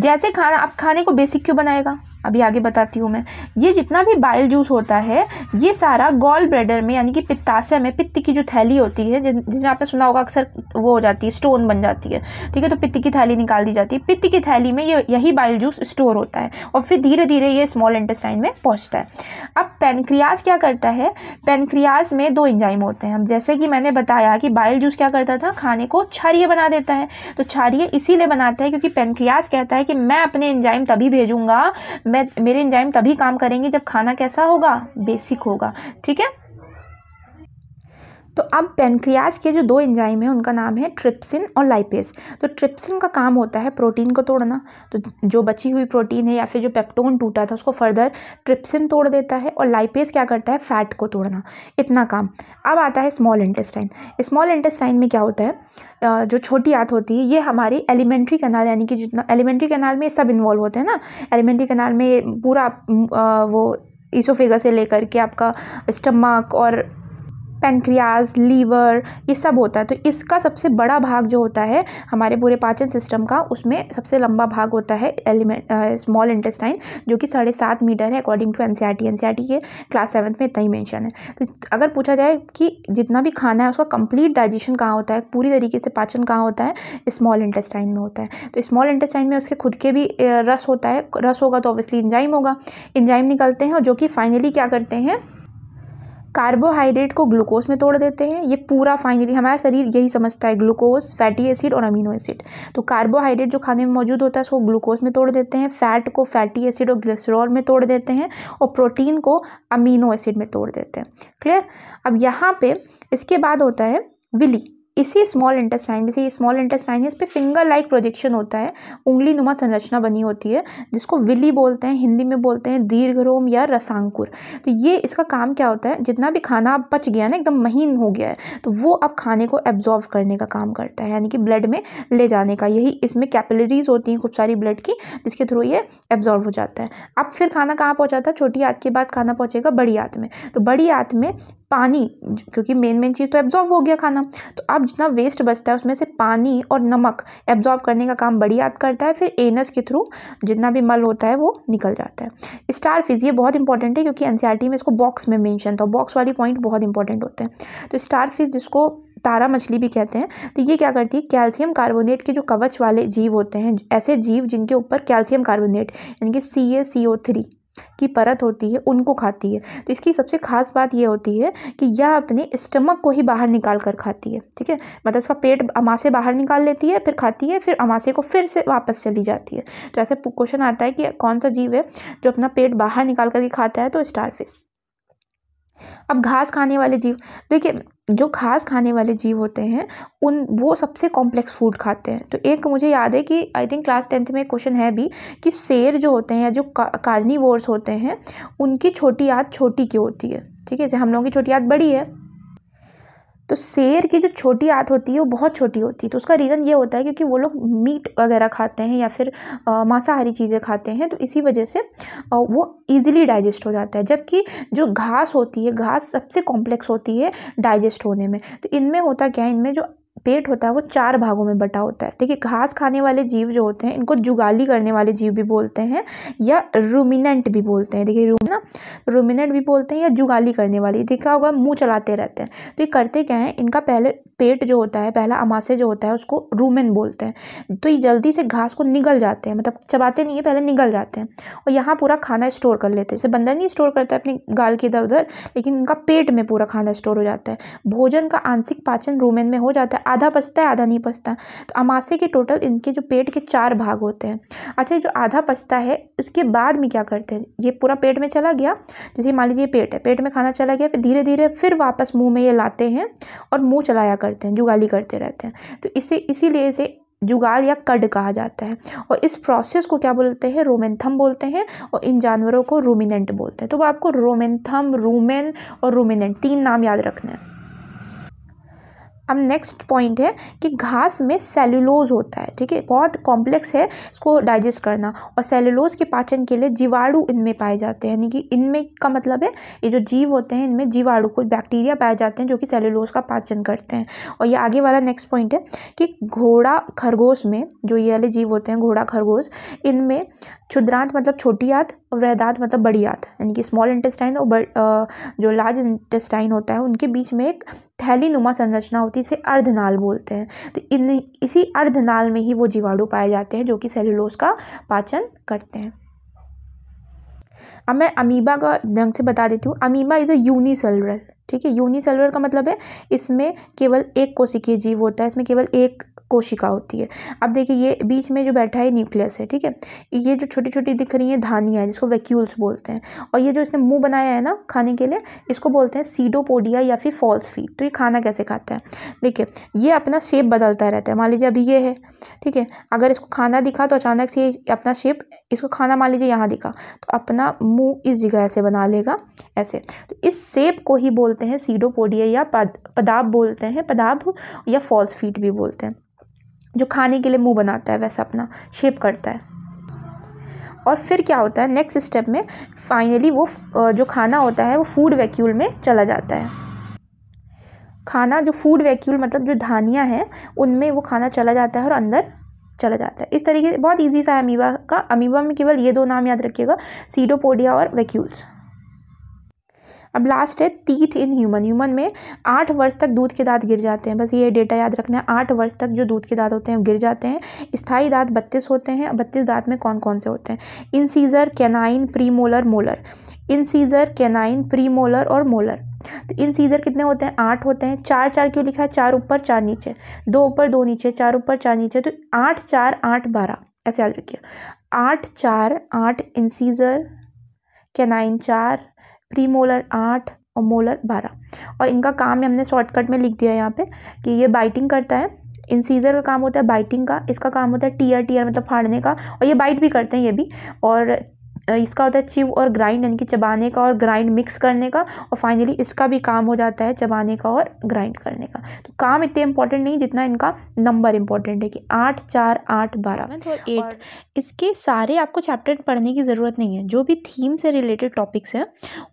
जैसे खाना आप खाने को बेसिक क्यों बनाएगा अभी आगे बताती हूँ मैं ये जितना भी बाइल जूस होता है ये सारा गॉल ब्रेडर में यानी कि पित्ताशय में पित्त की जो थैली होती है जिसमें आपने सुना होगा अक्सर वो हो जाती है स्टोन बन जाती है ठीक है तो पित्त की थैली निकाल दी जाती है पित्त की थैली में ये यही बाइल जूस स्टोर होता है और फिर धीरे धीरे ये स्मॉल इंटेस्टाइन में पहुँचता है अब पेनक्रियाज क्या करता है पेनक्रियाज में दो इंजाइम होते हैं जैसे कि मैंने बताया कि बाइल जूस क्या करता था खाने को छारिय बना देता है तो छारिय इसीलिए बनाता है क्योंकि पेनक्रियाज कहता है कि मैं अपने इंजाइम तभी भेजूंगा मैं मेरे इंजाइम तभी काम करेंगे जब खाना कैसा होगा बेसिक होगा ठीक है तो अब पेनक्रियाज के जो दो एंजाइम हैं उनका नाम है ट्रिप्सिन और लाइपेज तो ट्रिप्सिन का काम होता है प्रोटीन को तोड़ना तो जो बची हुई प्रोटीन है या फिर जो पेप्टोन टूटा था उसको फर्दर ट्रिप्सिन तोड़ देता है और लाइपेज क्या करता है फैट को तोड़ना इतना काम अब आता है स्मॉल इंटेस्टाइन स्मॉल इंटेस्टाइन में क्या होता है जो छोटी आँत होती है ये हमारी एलिमेंट्री कनाल यानी कि जितना एलिमेंट्री कनाल में सब इन्वॉल्व होते हैं ना एलिमेंट्री कनाल में पूरा वो ईसोफेगा से लेकर के आपका स्टमक और पेनक्रियाज लीवर ये सब होता है तो इसका सबसे बड़ा भाग जो होता है हमारे पूरे पाचन सिस्टम का उसमें सबसे लंबा भाग होता है एलिमेंट स्मॉल इंटेस्टाइन जो कि साढ़े सात मीटर है according to NCERT NCERT T N C R T के क्लास सेवन्थ में इतना ही मैंशन है तो अगर पूछा जाए कि जितना भी खाना है उसका कंप्लीट डाइजेशन कहाँ होता है पूरी तरीके से पाचन कहाँ होता है स्मॉल इंटेस्टाइन में होता है तो स्मॉल इंटेस्टाइन में उसके खुद के भी रस होता है रस होगा तो ऑब्वियसली इंजाइम होगा इंजाइम निकलते हैं और जो कि फाइनली क्या करते हैं कार्बोहाइड्रेट को ग्लूकोज में तोड़ देते हैं ये पूरा फाइनली हमारा शरीर यही समझता है ग्लूकोज फैटी एसिड और अमीनो एसिड तो कार्बोहाइड्रेट जो खाने में मौजूद होता है उसको ग्लूकोज में तोड़ देते हैं फैट को फैटी एसिड और ग्लेस्ट्रॉल में तोड़ देते हैं और प्रोटीन को अमीनो एसिड में तोड़ देते हैं क्लियर अब यहाँ पर इसके बाद होता है विली इसी स्मॉल इंटेस्टाइन में से ये स्मॉल इंटेस्टाइन है इस पर फिंगर लाइक प्रोजेक्शन होता है उंगली नुमा संरचना बनी होती है जिसको विली बोलते हैं हिंदी में बोलते हैं दीर्घरोम या रसांकुर तो ये इसका काम क्या होता है जितना भी खाना अब पच गया ना एकदम महीन हो गया है तो वो अब खाने को एब्जॉर्व करने का काम करता है यानी कि ब्लड में ले जाने का यही इसमें कैपिलरीज होती हैं खूब सारी ब्लड की जिसके थ्रू ये एब्जॉर्व हो जाता है अब फिर खाना कहाँ पहुँचाता है छोटी याद के बाद खाना पहुँचेगा बड़ी याद में तो बड़ी याद में पानी क्योंकि मेन मेन चीज़ तो एब्जॉर्ब हो गया खाना तो अब जितना वेस्ट बचता है उसमें से पानी और नमक एब्जॉर्ब करने का काम बड़ी याद करता है फिर एनस के थ्रू जितना भी मल होता है वो निकल जाता है स्टार फिज ये बहुत इंपॉर्टेंट है क्योंकि एन में इसको बॉक्स में मैंशन था बॉक्स वाली पॉइंट बहुत इंपॉर्टेंट होते हैं तो स्टार फिज जिसको तारा मछली भी कहते हैं तो ये क्या करती है कैल्शियम कार्बोनेट के जो कवच वाले जीव होते हैं ऐसे जीव जिनके ऊपर कैल्शियम कार्बोनेट यानी कि सी ए सी ओ थ्री की परत होती है उनको खाती है तो इसकी सबसे ख़ास बात यह होती है कि यह अपने स्टमक को ही बाहर निकाल कर खाती है ठीक है मतलब उसका पेट अमासे बाहर निकाल लेती है फिर खाती है फिर अमासे को फिर से वापस चली जाती है तो ऐसे क्वेश्चन आता है कि कौन सा जीव है जो अपना पेट बाहर निकाल करके खाता है तो स्टारफिश अब घास खाने वाले जीव देखिए जो घास खाने वाले जीव होते हैं उन वो सबसे कॉम्प्लेक्स फूड खाते हैं तो एक मुझे याद है कि आई थिंक क्लास टेंथ में क्वेश्चन है भी कि शेर जो होते हैं या जो कार्निवोर्स होते हैं उनकी छोटी याद छोटी क्यों होती है ठीक है जैसे हम लोगों की छोटी याद बड़ी है तो शेर की जो छोटी आँत होती है वो बहुत छोटी होती है तो उसका रीज़न ये होता है क्योंकि वो लोग मीट वगैरह खाते हैं या फिर मांसाहारी चीज़ें खाते हैं तो इसी वजह से आ, वो ईज़िली डाइजेस्ट हो जाता है जबकि जो घास होती है घास सबसे कॉम्प्लेक्स होती है डाइजेस्ट होने में तो इनमें होता क्या है इनमें जो पेट होता है वो चार भागों में बटा होता है देखिए घास खाने वाले जीव जो होते हैं इनको जुगाली करने वाले जीव भी बोलते हैं या रूमिनेंट भी बोलते हैं देखिए रूम ना रूमिनेंट भी बोलते हैं या जुगाली करने वाले देखा होगा मुंह चलाते रहते हैं तो ये करते क्या है इनका पहले पेट जो होता है पहला अमाशय जो होता है उसको रूमेन बोलते हैं तो ये जल्दी से घास को निगल जाते हैं मतलब चबाते नहीं है पहले निगल जाते हैं और यहाँ पूरा खाना स्टोर कर लेते हैं जैसे बंदर नहीं स्टोर करता है अपनी गाल के इधर उधर लेकिन इनका पेट में पूरा खाना स्टोर हो जाता है भोजन का आंशिक पाचन रूमेन में हो जाता है आधा पचता है आधा नहीं पचता तो अमाशे के टोटल इनके जो पेट के चार भाग होते हैं अच्छा जो आधा पचता है उसके बाद में क्या करते हैं ये पूरा पेट में चला गया जैसे मान लीजिए पेट है पेट में खाना चला गया फिर धीरे धीरे फिर वापस मुँह में ये लाते हैं और मुँह चलाया करते करते हैं जुगाली करते रहते हैं तो इसे इसीलिए इसे जुगाल या कड कहा जाता है और इस प्रोसेस को क्या बोलते हैं रोमेंथम बोलते हैं और इन जानवरों को रूमिनेंट बोलते हैं तो वो आपको रोमेंथम रूमेन और रूमिनेंट तीन नाम याद रखना है अब नेक्स्ट पॉइंट है कि घास में सेलुलोज होता है ठीक है बहुत कॉम्प्लेक्स है इसको डाइजेस्ट करना और सेलुलोज के पाचन के लिए जीवाणु इनमें पाए जाते हैं यानी कि इनमें का मतलब है ये जो जीव होते हैं इनमें जीवाणु कुछ बैक्टीरिया पाए जाते हैं जो कि सेलुलोज का पाचन करते हैं और ये आगे वाला नेक्स्ट पॉइंट है कि घोड़ा खरगोश में जो ये वाले जीव होते हैं घोड़ा खरगोश इनमें क्षुद्रांत मतलब छोटी आंत और वृहदांत मतलब बड़ी आंत यानी कि स्मॉल इंटेस्टाइन और जो लार्ज इंटेस्टाइन होता है उनके बीच में एक थैली नुमा संरचना होती है इसे अर्धनाल बोलते हैं तो इन इसी अर्धनाल में ही वो जीवाणु पाए जाते हैं जो कि सेलुलोज का पाचन करते हैं अब मैं अमीबा का ढंग से बता देती हूँ अमीबा इज़ अ यूनिसेलुलर ठीक है यूनिसेलुलर का मतलब है इसमें केवल एक कोशिकीय जीव होता है इसमें केवल एक कोशिका होती है अब देखिए ये बीच में जो बैठा है न्यूक्लियस है ठीक है ये जो छोटी छोटी दिख रही हैं धानियाँ जिसको वैक्यूल्स बोलते हैं और ये जो इसने मुँह बनाया है ना खाने के लिए इसको बोलते हैं सीडोपोडिया या फिर फॉल्स फीट तो ये खाना कैसे खाता है देखिए ये अपना शेप बदलता रहता है मान लीजिए अभी ये है ठीक है अगर इसको खाना दिखा तो अचानक से अपना शेप इसको खाना मान लीजिए यहाँ दिखा तो अपना मुँह इस जगह ऐसे बना लेगा ऐसे तो इस शेप को ही बोलते हैं सीडोपोडिया या पदाब बोलते हैं पदाब या फॉल्स फीट भी बोलते हैं जो खाने के लिए मुंह बनाता है वैसा अपना शेप करता है और फिर क्या होता है नेक्स्ट स्टेप में फाइनली वो जो खाना होता है वो फूड वैक्यूल में चला जाता है खाना जो फूड वैक्यूल मतलब जो धानियाँ हैं उनमें वो खाना चला जाता है और अंदर चला जाता है इस तरीके से बहुत इजी सा है अमीबा का अमीबा में केवल ये दो नाम याद रखिएगा सीडोपोडिया और वैक्यूल्स अब लास्ट है तीथ इन ह्यूमन ह्यूमन में आठ वर्ष तक दूध के दांत गिर जाते हैं बस ये डेटा याद रखना है आठ वर्ष तक जो दूध के दांत होते हैं गिर जाते हैं स्थाई दांत बत्तीस होते हैं बत्तीस दांत में कौन कौन से होते हैं incisor canine premolar molar incisor canine premolar और मोलर तो इन सीजर कितने होते हैं आठ होते हैं चार चार क्यों लिखा है चार ऊपर चार नीचे दो ऊपर दो नीचे चार ऊपर चार नीचे तो आठ चार आठ बारह ऐसे याद रखिए आठ चार आठ इंसीजर कैनाइन चार प्री मोलर आठ और मोलर बारह और इनका काम हमने शॉर्टकट में लिख दिया है यहाँ पे कि ये बाइटिंग करता है इंसीजर का काम होता है बाइटिंग का इसका काम होता है टीयर टीयर मतलब फाड़ने का और ये बाइट भी करते हैं ये भी और इसका होता है चिव और ग्राइंड यानी कि चबाने का और ग्राइंड मिक्स करने का और फाइनली इसका भी काम हो जाता है चबाने का और ग्राइंड करने का तो काम इतने इंपॉर्टेंट नहीं जितना इनका नंबर इंपॉर्टेंट है कि आठ चार आठ बारह और एट इसके सारे आपको चैप्टर पढ़ने की ज़रूरत नहीं है जो भी थीम से रिलेटेड टॉपिक्स हैं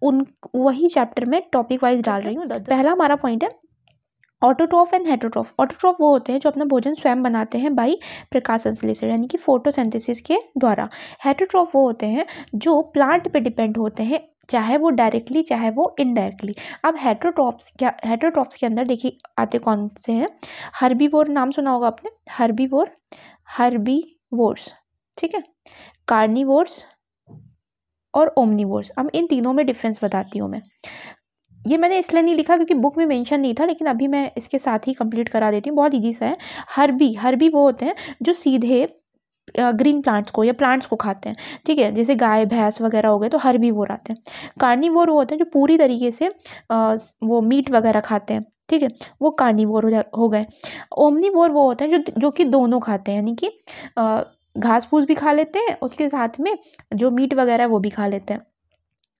उन वही चैप्टर में टॉपिक वाइज डाल रही हूँ पहला हमारा पॉइंट है ऑटोट्रॉफ एंड हेटोट्रॉफ ऑटोट्रॉफ वो होते हैं जो अपना भोजन स्वयं बनाते हैं बाई प्रकाश संश्लेषण यानी कि फोटोसिंथेसिस के द्वारा हेटोट्रॉफ वो होते हैं जो प्लांट पे डिपेंड होते हैं चाहे वो डायरेक्टली चाहे वो इनडायरेक्टली अब हेट्रोट्रॉप्स क्या हेट्रोट्रॉप्स के अंदर देखिए आते कौन से हैं हर्बीवोर नाम सुना होगा आपने हर्बी हर्बीवोर्स ठीक है कार्निवोर्स और ओमनीवोर्स अब इन तीनों में डिफरेंस बताती हूँ मैं ये मैंने इसलिए नहीं लिखा क्योंकि बुक में मेंशन नहीं था लेकिन अभी मैं इसके साथ ही कंप्लीट करा देती हूँ बहुत ईजी सा है हरबी हरबी वो होते हैं जो सीधे ग्रीन प्लांट्स को या प्लांट्स को खाते हैं ठीक है जैसे गाय भैंस वगैरह हो गए तो हरबी वो रहते हैं कार्नी वो होते हैं जो पूरी तरीके से वो मीट वगैरह खाते हैं ठीक है वो कार्निवोर हो हो गए ओमनीवोर वो होते हैं जो जो कि दोनों खाते हैं यानी कि घास फूस भी खा लेते हैं उसके साथ में जो मीट वगैरह वो भी खा लेते हैं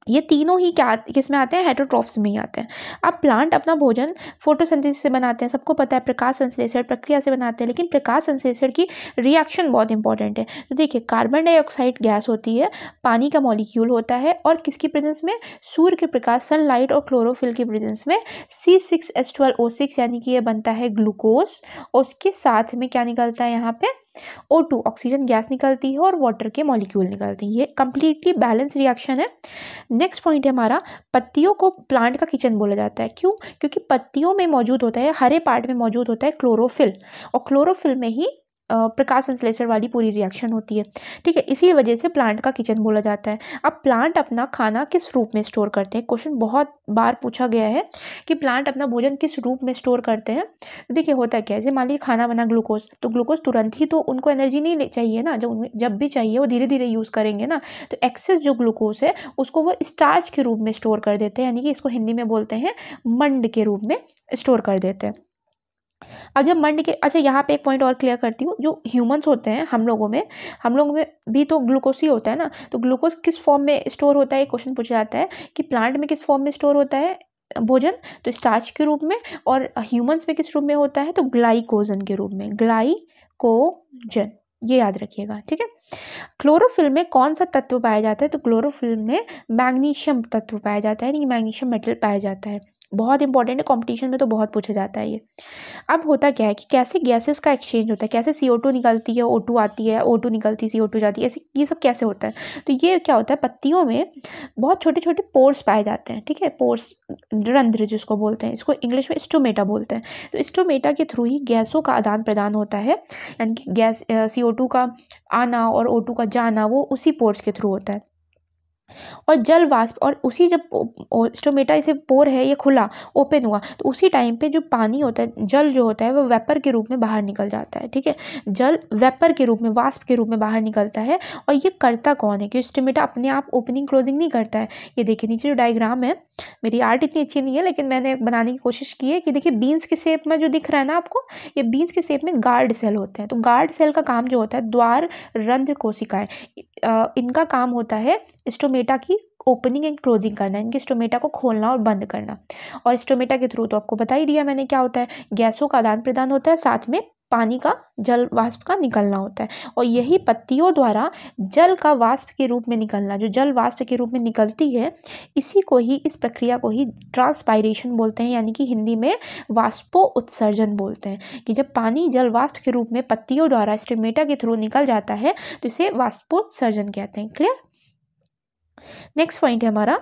ये तीनों ही क्या किस में आते हैं हेटरोट्रॉफ्स में ही आते हैं अब प्लांट अपना भोजन फोटोसिंथेसिस से बनाते हैं सबको पता है प्रकाश संश्लेषण प्रक्रिया से बनाते हैं लेकिन प्रकाश संश्लेषण की रिएक्शन बहुत इंपॉर्टेंट है तो देखिए कार्बन डाइऑक्साइड गैस होती है पानी का मॉलिक्यूल होता है और किसकी प्रेजेंस में सूर्य के प्रकाश सनलाइट और क्लोरोफिल की प्रेजेंस में C six H twelve O six यानी कि यह बनता है ग्लूकोज और उसके साथ में क्या निकलता है यहाँ पर ओ टू ऑक्सीजन गैस निकलती है और वाटर के मॉलिक्यूल निकलते हैं ये कम्प्लीटली बैलेंस रिएक्शन है नेक्स्ट पॉइंट है हमारा पत्तियों को प्लांट का किचन बोला जाता है क्यों क्योंकि पत्तियों में मौजूद होता है हरे पार्ट में मौजूद होता है क्लोरोफिल और क्लोरोफिल में ही प्रकाश संश्लेषण वाली पूरी रिएक्शन होती है ठीक है इसी वजह से प्लांट का किचन बोला जाता है अब प्लांट अपना खाना किस रूप में स्टोर करते हैं क्वेश्चन बहुत बार पूछा गया है कि प्लांट अपना भोजन किस रूप में स्टोर करते हैं देखिए होता है क्या जैसे मान लीजिए खाना बना ग्लूकोज तो ग्लूकोज तुरंत ही तो उनको एनर्जी नहीं चाहिए ना जब जब भी चाहिए वो धीरे धीरे यूज़ करेंगे ना तो एक्सेस जो ग्लूकोज है उसको वो स्टार्च के रूप में स्टोर कर देते हैं यानी कि इसको हिंदी में बोलते हैं मंड के रूप में स्टोर कर देते हैं अब जब मंड के अच्छा यहाँ पे एक पॉइंट और क्लियर करती हूँ जो ह्यूमन्स होते हैं हम लोगों में हम लोगों में भी तो ग्लूकोस ही होता है ना तो ग्लूकोस किस फॉर्म में स्टोर होता है क्वेश्चन पूछा जाता है कि प्लांट में किस फॉर्म में स्टोर होता है भोजन तो स्टार्च के रूप में और ह्यूमंस में किस रूप में होता है तो ग्लाइकोजन के रूप में ग्लाइकोजन ये याद रखिएगा ठीक है क्लोरोफिल में कौन सा तत्व पाया जाता है तो क्लोरोफिल में मैग्नीशियम तत्व पाया जाता है यानी कि मैग्नीशियम मेटल पाया जाता है बहुत इंपॉर्टेंट है कंपटीशन में तो बहुत पूछा जाता है ये अब होता क्या है कि कैसे गैसेस का एक्सचेंज होता है कैसे सी ओ टू निकलती है ओ टू आती है ओ टू निकलती है सी ओ टू जाती है ऐसे ये सब कैसे होता है तो ये क्या होता है पत्तियों में बहुत छोटे छोटे पोर्स पाए जाते हैं ठीक है पोर्स रंध्र जिसको बोलते हैं इसको इंग्लिश में स्टोमेटा बोलते हैं तो स्टोमेटा के थ्रू ही गैसों का आदान प्रदान होता है यानी कि गैस सी ओ टू का आना और ओ टू का जाना वो उसी पोर्स के थ्रू होता है और जल वाष्प और उसी जब स्टोमेटा इसे पोर है ये खुला ओपन हुआ तो उसी टाइम पे जो पानी होता है जल जो होता है वो वेपर के रूप में बाहर निकल जाता है ठीक है जल वेपर के रूप में वाष्प के रूप में बाहर निकलता है और ये करता कौन है कि स्टोमेटा अपने आप ओपनिंग क्लोजिंग नहीं करता है ये देखिए नीचे जो डायग्राम है मेरी आर्ट इतनी अच्छी नहीं है लेकिन मैंने बनाने की कोशिश की है कि देखिए बीन्स के सेप में जो दिख रहा है ना आपको ये बीन्स के सेप में गार्ड सेल होते हैं तो गार्ड सेल का काम जो होता है द्वार रंध्र कोशिकाएं इनका काम होता है स्टोमेटा की ओपनिंग एंड क्लोजिंग करना इनके स्टोमेटा को खोलना और बंद करना और स्टोमेटा के थ्रू तो आपको बता ही दिया मैंने क्या होता है गैसों का आदान प्रदान होता है साथ में पानी का जल वाष्प का निकलना होता है और यही पत्तियों द्वारा जल का वाष्प के रूप में निकलना जो जल वाष्प के रूप में निकलती है इसी को ही इस प्रक्रिया को ही ट्रांसपायरेशन बोलते हैं यानी कि हिंदी में वाष्पो उत्सर्जन बोलते हैं कि जब पानी जल वाष्प के रूप में पत्तियों द्वारा स्टेमेटा के थ्रू निकल जाता है तो इसे वाष्पोत्सर्जन कहते हैं क्लियर नेक्स्ट पॉइंट है हमारा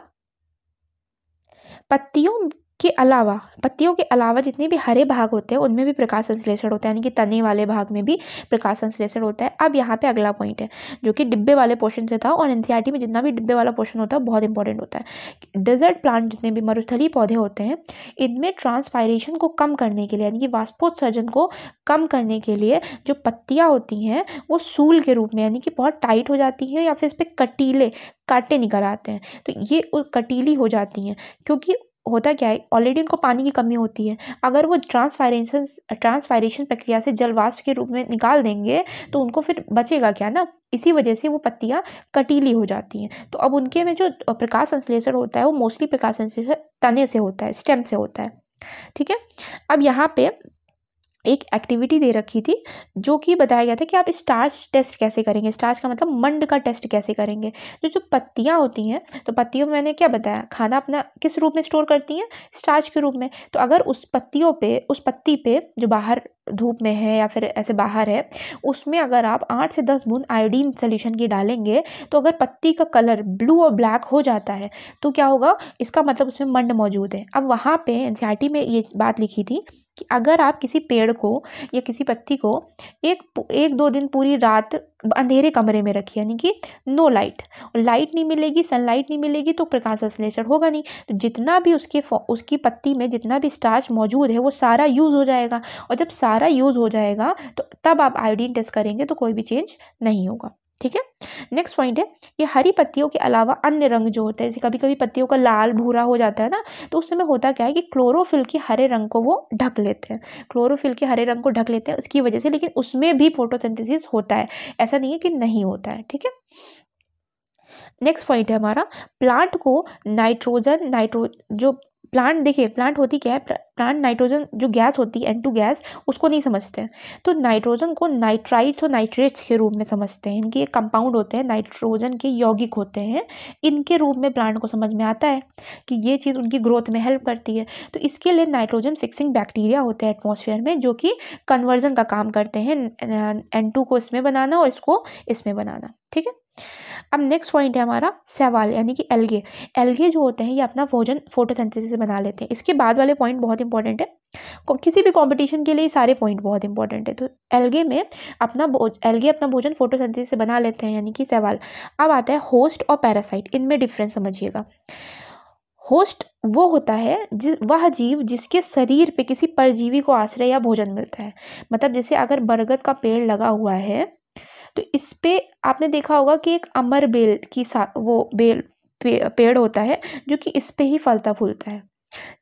पत्तियों के अलावा पत्तियों के अलावा जितने भी हरे भाग होते हैं उनमें भी प्रकाश संश्लेषण होता है यानी कि तने वाले भाग में भी प्रकाश संश्लेषण होता है अब यहाँ पे अगला पॉइंट है जो कि डिब्बे वाले पोर्शन से था और एन में जितना भी डिब्बे वाला पोर्शन होता है बहुत इंपॉर्टेंट होता है डेजर्ट प्लांट जितने भी मरुस्थली पौधे होते हैं इनमें ट्रांसपायरेशन को कम करने के लिए यानी कि वाष्पोत्सर्जन को कम करने के लिए जो पत्तियाँ होती हैं वो सूल के रूप में यानी कि बहुत टाइट हो जाती हैं या फिर इस पर कटीले कांटे निकल आते हैं तो ये कटीली हो जाती हैं क्योंकि होता क्या है ऑलरेडी उनको पानी की कमी होती है अगर वो ट्रांसफायरेशन ट्रांसफायरेशन प्रक्रिया से जल वाष्प के रूप में निकाल देंगे तो उनको फिर बचेगा क्या ना इसी वजह से वो पत्तियाँ कटीली हो जाती हैं तो अब उनके में जो प्रकाश संश्लेषण होता है वो मोस्टली प्रकाश संश्लेषण तने से होता है स्टेम से होता है ठीक है अब यहाँ पे एक एक्टिविटी दे रखी थी जो कि बताया गया था कि आप स्टार्च टेस्ट कैसे करेंगे स्टार्च का मतलब मंड का टेस्ट कैसे करेंगे तो जो पत्तियाँ होती हैं तो पत्तियों में मैंने क्या बताया खाना अपना किस रूप में स्टोर करती हैं स्टार्च के रूप में तो अगर उस पत्तियों पे उस पत्ती पे जो बाहर धूप में है या फिर ऐसे बाहर है उसमें अगर आप आठ से दस बूंद आयोडीन सोल्यूशन की डालेंगे तो अगर पत्ती का कलर ब्लू और ब्लैक हो जाता है तो क्या होगा इसका मतलब उसमें मंड मौजूद है अब वहाँ पे एन e में ये बात लिखी थी कि अगर आप किसी पेड़ को या किसी पत्ती को एक एक दो दिन पूरी रात अंधेरे कमरे में रखिए यानी कि नो लाइट लाइट नहीं मिलेगी सनलाइट नहीं मिलेगी तो प्रकाश संश्लेषण होगा नहीं तो जितना भी उसके उसकी पत्ती में जितना भी स्टार्च मौजूद है वो सारा यूज़ हो जाएगा और जब सारा सारा यूज़ हो जाएगा तो तब आप आयोडीन टेस्ट करेंगे तो कोई भी चेंज नहीं होगा ठीक है नेक्स्ट पॉइंट है कि हरी पत्तियों के अलावा अन्य रंग जो होते हैं जैसे कभी कभी पत्तियों का लाल भूरा हो जाता है ना तो उस समय होता क्या है कि क्लोरोफिल के हरे रंग को वो ढक लेते हैं क्लोरोफिल के हरे रंग को ढक लेते हैं उसकी वजह से लेकिन उसमें भी फोटोसिंथेसिस होता है ऐसा नहीं है कि नहीं होता है ठीक है नेक्स्ट पॉइंट है हमारा प्लांट को नाइट्रोजन नाइट्रो जो प्लांट देखिए प्लांट होती क्या है प्लांट नाइट्रोजन जो गैस होती है एन टू गैस उसको नहीं समझते हैं तो नाइट्रोजन को नाइट्राइड्स और नाइट्रेट्स के रूप में समझते हैं इनके कंपाउंड होते हैं नाइट्रोजन के यौगिक होते हैं इनके रूप में प्लांट को समझ में आता है कि ये चीज़ उनकी ग्रोथ में हेल्प करती है तो इसके लिए नाइट्रोजन फिक्सिंग बैक्टीरिया होते हैं एटमोसफियर में जो कि कन्वर्जन का काम करते हैं एन को इसमें बनाना और इसको इसमें बनाना ठीक है अब नेक्स्ट पॉइंट है हमारा सवाल यानी कि एलगे एलगे जो होते हैं ये अपना भोजन फोटोसिंथेसिस से बना लेते हैं इसके बाद वाले पॉइंट बहुत इंपॉर्टेंट है किसी भी कंपटीशन के लिए सारे पॉइंट बहुत इंपॉर्टेंट है तो एलगे में अपना एलगे अपना भोजन फोटोसेंथेसिस से बना लेते हैं यानी कि सवाल अब आता है होस्ट और पैरासाइट इनमें डिफरेंस समझिएगा होस्ट वो होता है जिस वह जीव जिसके शरीर पे किसी परजीवी को आश्रय या भोजन मिलता है मतलब जैसे अगर बरगद का पेड़ लगा हुआ है तो इस पर आपने देखा होगा कि एक अमर बेल की सा वो बेल पे, पेड़ होता है जो कि इस पर ही फलता फूलता है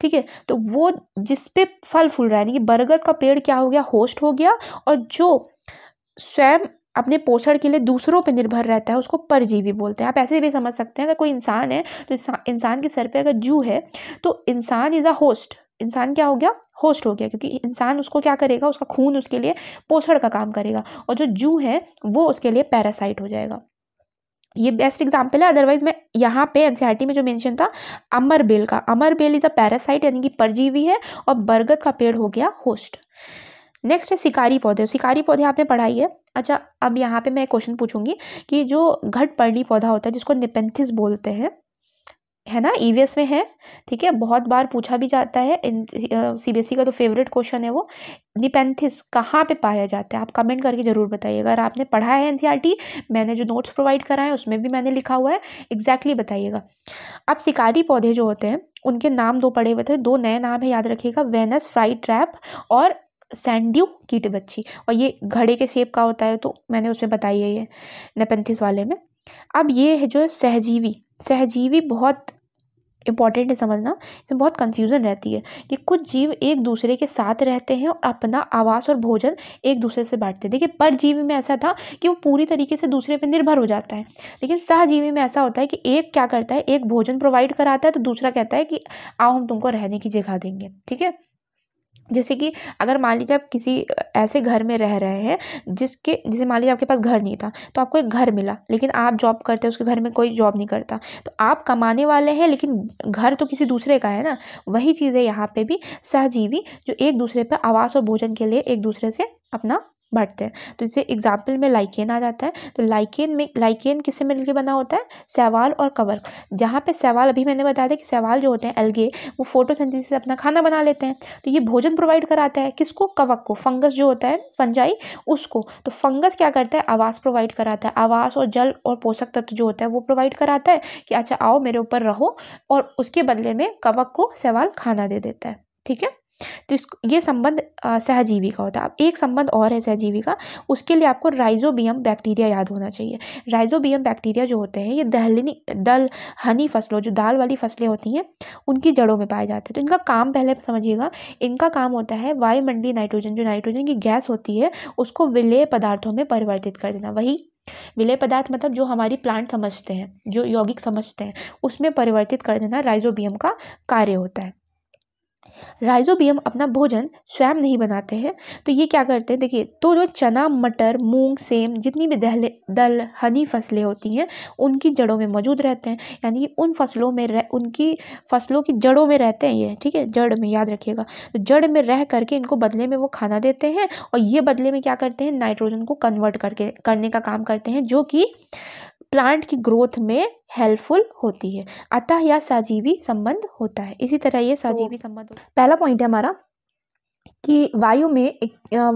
ठीक है तो वो जिस पे फल फूल रहा है यानी कि बरगद का पेड़ क्या हो गया होस्ट हो गया और जो स्वयं अपने पोषण के लिए दूसरों पर निर्भर रहता है उसको परजीवी बोलते हैं आप ऐसे भी समझ सकते हैं अगर कोई इंसान है तो इंसान के सर पे अगर जू है तो इंसान इज़ अ होस्ट इंसान क्या हो गया होस्ट हो गया क्योंकि इंसान उसको क्या करेगा उसका खून उसके लिए पोषण का काम करेगा और जो जू है वो उसके लिए पैरासाइट हो जाएगा ये बेस्ट एग्जाम्पल है अदरवाइज मैं यहाँ पे एनसीईआरटी e में जो मेंशन था अमर बेल का अमर बेल इज अ पैरासाइट यानी कि परजीवी है और बरगद का पेड़ हो गया होस्ट नेक्स्ट है शिकारी पौधे शिकारी पौधे आपने पढ़ाई है अच्छा अब यहाँ पे मैं क्वेश्चन पूछूंगी कि जो घट पर्णी पौधा होता है जिसको निपेंथिस बोलते हैं है ना ईवीएस e में है ठीक है बहुत बार पूछा भी जाता है सीबीएसई e का तो फेवरेट क्वेश्चन है वो निपेंथिस कहाँ पे पाया जाता है आप कमेंट करके ज़रूर बताइए अगर आपने पढ़ा है एनसीईआरटी e मैंने जो नोट्स प्रोवाइड करा है उसमें भी मैंने लिखा हुआ है एग्जैक्टली exactly बताइएगा अब शिकारी पौधे जो होते हैं उनके नाम दो पड़े हुए थे दो नए नाम है याद रखिएगा वेनस फ्राई ट्रैप और सैंड्यू कीट बच्ची और ये घड़े के शेप का होता है तो मैंने उसमें बताई है ये नेपेंथिस वाले में अब ये है जो सहजीवी सहजीवी बहुत इंपॉर्टेंट है समझना इसमें बहुत कन्फ्यूज़न रहती है कि कुछ जीव एक दूसरे के साथ रहते हैं और अपना आवास और भोजन एक दूसरे से बांटते हैं देखिए परजीवी में ऐसा था कि वो पूरी तरीके से दूसरे पर निर्भर हो जाता है लेकिन सहजीवी में ऐसा होता है कि एक क्या करता है एक भोजन प्रोवाइड कराता है तो दूसरा कहता है कि आओ हम तुमको रहने की जगह देंगे ठीक है जैसे कि अगर मान लीजिए आप किसी ऐसे घर में रह रहे हैं जिसके जैसे मान लीजिए आपके पास घर नहीं था तो आपको एक घर मिला लेकिन आप जॉब करते हैं उसके घर में कोई जॉब नहीं करता तो आप कमाने वाले हैं लेकिन घर तो किसी दूसरे का है ना वही चीज़ है यहाँ पे भी सहजीवी जो एक दूसरे पर आवास और भोजन के लिए एक दूसरे से अपना बढ़ते हैं तो जैसे एग्जाम्पल में लाइकेन आ जाता है तो लाइकेन में लाइकेन किससे मिलकर बना होता है सवाल और कवर जहाँ पे सवाल अभी मैंने बताया था कि सवाल जो होते हैं एलगे वो फोटोसिंथेसिस से अपना खाना बना लेते हैं तो ये भोजन प्रोवाइड कराता है किसको कवक को फंगस जो होता है फंजाई उसको तो फंगस क्या करता है आवास प्रोवाइड कराता है आवास और जल और पोषक तत्व जो होता है वो प्रोवाइड कराता है कि अच्छा आओ मेरे ऊपर रहो और उसके बदले में कवक को सवाल खाना दे देता है ठीक है तो इस ये संबंध सहजीवी का होता है अब एक संबंध और है सहजीवी का उसके लिए आपको राइजोबियम बैक्टीरिया याद होना चाहिए राइजोबियम बैक्टीरिया जो होते हैं ये दहलनी दल हनी फसलों जो दाल वाली फसलें होती हैं उनकी जड़ों में पाए जाते हैं तो इनका काम पहले समझिएगा इनका काम होता है वायुमंडी नाइट्रोजन जो नाइट्रोजन की गैस होती है उसको विलय पदार्थों में परिवर्तित कर देना वही विलय पदार्थ मतलब जो हमारी प्लांट समझते हैं जो यौगिक समझते हैं उसमें परिवर्तित कर देना राइजोबियम का कार्य होता है राइजोबियम अपना भोजन स्वयं नहीं बनाते हैं तो ये क्या करते हैं देखिए तो जो चना मटर मूंग सेम जितनी भी दहले दलहनी फसलें होती हैं उनकी जड़ों में मौजूद रहते हैं यानी कि उन फसलों में रह उनकी फसलों की जड़ों में रहते हैं ये ठीक है जड़ में याद रखिएगा तो जड़ में रह करके इनको बदले में वो खाना देते हैं और ये बदले में क्या करते हैं नाइट्रोजन को कन्वर्ट करके करने का काम करते हैं जो कि प्लांट की ग्रोथ में हेल्पफुल होती है अतः यह साजीवी संबंध होता है इसी तरह यह साजीवी तो, संबंध पहला पॉइंट है हमारा कि वायु में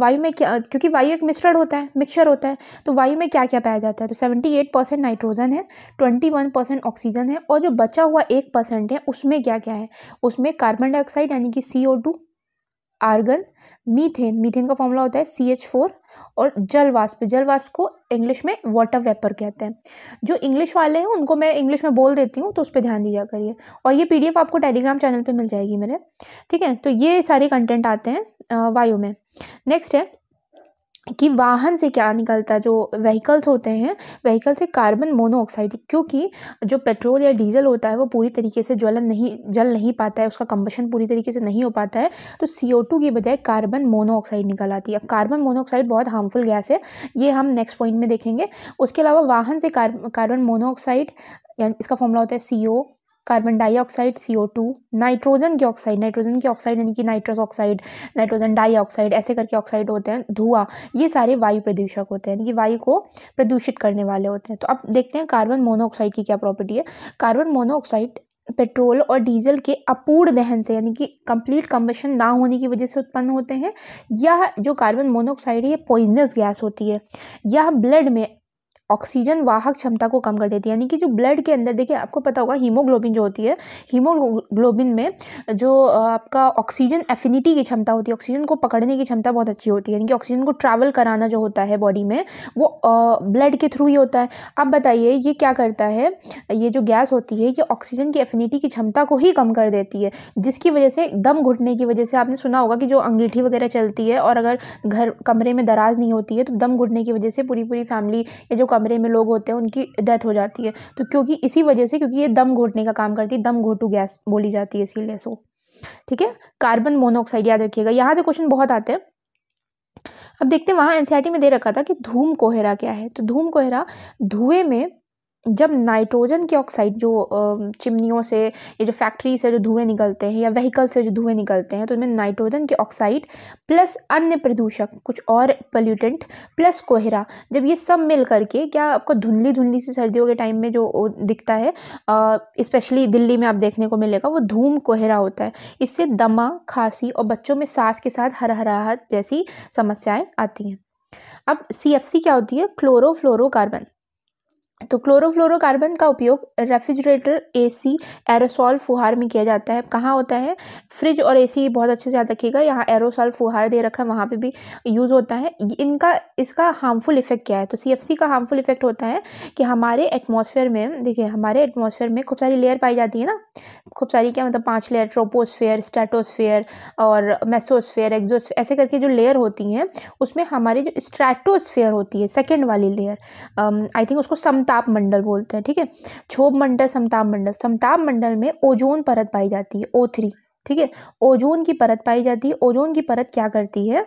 वायु में क्या क्योंकि वायु एक मिश्रण होता है मिक्सचर होता है तो वायु में क्या क्या पाया जाता है तो सेवेंटी एट परसेंट नाइट्रोजन है ट्वेंटी वन परसेंट ऑक्सीजन है और जो बचा हुआ एक परसेंट है उसमें क्या क्या है उसमें कार्बन डाइऑक्साइड यानी कि C O two argon methane methane का फॉर्मूला होता है सी एच फोर और जल वाष्प जल वाष्प को इंग्लिश में वाटर वेपर कहते हैं जो इंग्लिश वाले हैं उनको मैं इंग्लिश में बोल देती हूँ तो उस पर ध्यान दिया करिए और ये पीडीएफ आपको टेलीग्राम चैनल पे मिल जाएगी मेरे ठीक है तो ये सारे कंटेंट आते हैं वायु में नेक्स्ट है कि वाहन से क्या निकलता है जो व्हीकल्स होते हैं व्हीकल से कार्बन मोनोऑक्साइड क्योंकि जो पेट्रोल या डीजल होता है वो पूरी तरीके से ज्वलन नहीं जल नहीं पाता है उसका कम्बशन पूरी तरीके से नहीं हो पाता है तो सी की बजाय कार्बन मोनोऑक्साइड निकल आती है अब कार्बन मोनोऑक्साइड बहुत हार्मफुल गैस है ये हम नेक्स्ट पॉइंट में देखेंगे उसके अलावा वाहन से कार्बन मोनोऑक्साइड या इसका फॉर्मूला होता है C O carbon dioxide C O two nitrogen की ऑक्साइड नाइट्रोजन की ऑक्साइड यानी कि नाइट्रस ऑक्साइड नाइट्रोजन डाइऑक्साइड ऐसे करके ऑक्साइड होते हैं धुआं ये सारे वायु प्रदूषक होते हैं यानी कि वायु को प्रदूषित करने वाले होते हैं तो अब देखते हैं कार्बन मोनोऑक्साइड की क्या प्रॉपर्टी है कार्बन मोनोऑक्साइड पेट्रोल और डीजल के अपूर्ण दहन से यानी कि कंप्लीट कम्बशन ना होने की वजह से उत्पन्न होते हैं यह जो कार्बन मोनोऑक्साइड है ये पॉइजनस गैस होती है यह ब्लड में ऑक्सीजन वाहक क्षमता को कम कर देती है यानी कि जो ब्लड के अंदर देखिए आपको पता होगा हीमोग्लोबिन जो होती है हीमोग्लोबिन में जो आपका ऑक्सीजन एफिनिटी की क्षमता होती है ऑक्सीजन को पकड़ने की क्षमता बहुत अच्छी होती है यानी कि ऑक्सीजन को ट्रैवल कराना जो होता है बॉडी में वो ब्लड के थ्रू ही होता है अब बताइए ये क्या करता है ये जो गैस होती है ये ऑक्सीजन की एफिनिटी की क्षमता को ही कम कर देती है जिसकी वजह से दम घुटने की वजह से आपने सुना होगा कि जो अंगीठी वगैरह चलती है और अगर घर कमरे में दराज नहीं होती है तो दम घुटने की वजह से पूरी पूरी फैमिली या जो कमरे में लोग होते हैं उनकी डेथ हो जाती है तो क्योंकि इसी वजह से क्योंकि ये दम घोटने का काम करती है दम घोटू गैस बोली जाती है इसीलिए सो ठीक है कार्बन मोनोऑक्साइड याद रखिएगा यहाँ से तो क्वेश्चन बहुत आते हैं अब देखते हैं वहाँ एनसीईआरटी e में दे रखा था कि धूम कोहरा क्या है तो धूम कोहरा धुएं में जब नाइट्रोजन के ऑक्साइड जो चिमनियों से या जो फैक्ट्री से जो धुएँ निकलते हैं या व्हीकल से जो धुएँ निकलते हैं तो उनमें नाइट्रोजन के ऑक्साइड प्लस अन्य प्रदूषक कुछ और पोल्यूटेंट प्लस कोहरा जब ये सब मिल करके क्या आपको धुंधली धुंधली सी सर्दियों के टाइम में जो दिखता है स्पेशली दिल्ली में आप देखने को मिलेगा वो धूम कोहरा होता है इससे दमा खांसी और बच्चों में सांस के साथ हरहराहट जैसी समस्याएँ आती हैं अब सी क्या होती है क्लोरोफ्लोरोकार्बन तो क्लोरोफ्लोरोकार्बन का उपयोग रेफ्रिजरेटर एसी एरोसोल फुहार में किया जाता है कहाँ होता है फ्रिज और एसी बहुत अच्छे से याद रखिएगा यहाँ एरोसोल फुहार दे रखा है वहाँ पे भी यूज़ होता है इनका इसका हार्मफुल इफेक्ट क्या है तो सीएफसी का हार्मफुल इफेक्ट होता है कि हमारे एटमोसफेयर में देखिए हमारे एटमोसफेयर में खूब सारी लेयर पाई जाती है ना खूब सारी क्या मतलब पाँच लेयर ट्रोपोस्फेयर स्ट्रेटोस्फेयर और मेसोस्फेयर एक्जोस्फेयर ऐसे करके जो लेयर होती हैं उसमें हमारी जो स्ट्रेटोस्फेयर होती है सेकेंड वाली लेयर आई थिंक उसको सम समताप मंडल बोलते हैं ठीक है क्षोभ मंडल समताप मंडल समताप मंडल में ओजोन परत पाई जाती है ओ थ्री ठीक है ओजोन की परत पाई जाती है ओजोन की परत क्या करती है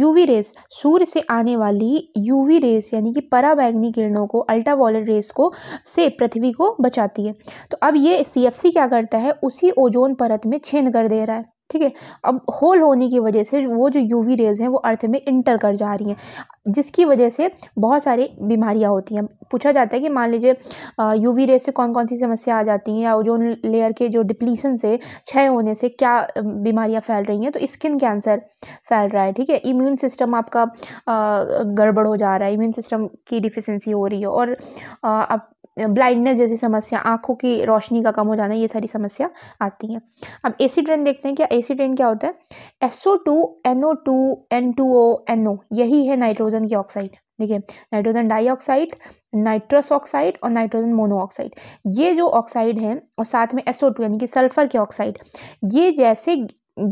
यूवी रेस सूर्य से आने वाली यूवी रेस यानी कि पराबैंगनी किरणों को अल्ट्रा वॉलेट रेस को से पृथ्वी को बचाती है तो अब ये सीएफसी क्या करता है उसी ओजोन परत में छेद कर दे रहा है ठीक है अब होल होने की वजह से वो जो यूवी रेज़ हैं वो अर्थ में इंटर कर जा रही हैं जिसकी वजह से बहुत सारी बीमारियाँ होती हैं पूछा जाता है कि मान लीजिए यूवी रेज से कौन कौन सी समस्या आ जाती हैं या जो लेयर के जो डिप्लीशन से क्षय होने से क्या बीमारियाँ फैल रही हैं तो स्किन कैंसर फैल रहा है ठीक है इम्यून सिस्टम आपका गड़बड़ हो जा रहा है इम्यून सिस्टम की डिफिशेंसी हो रही है और आप ब्लाइंडनेस जैसी समस्या आँखों की रोशनी का कम हो जाना ये सारी समस्या आती हैं अब एसी ट्रेन देखते हैं क्या एसी ट्रेन क्या होता है S O two N O two N two O N O यही है नाइट्रोजन की ऑक्साइड देखिए नाइट्रोजन डाइऑक्साइड नाइट्रस ऑक्साइड और नाइट्रोजन मोनोऑक्साइड ये जो ऑक्साइड है और साथ में एसओ टू यानी कि सल्फर की ऑक्साइड ये जैसे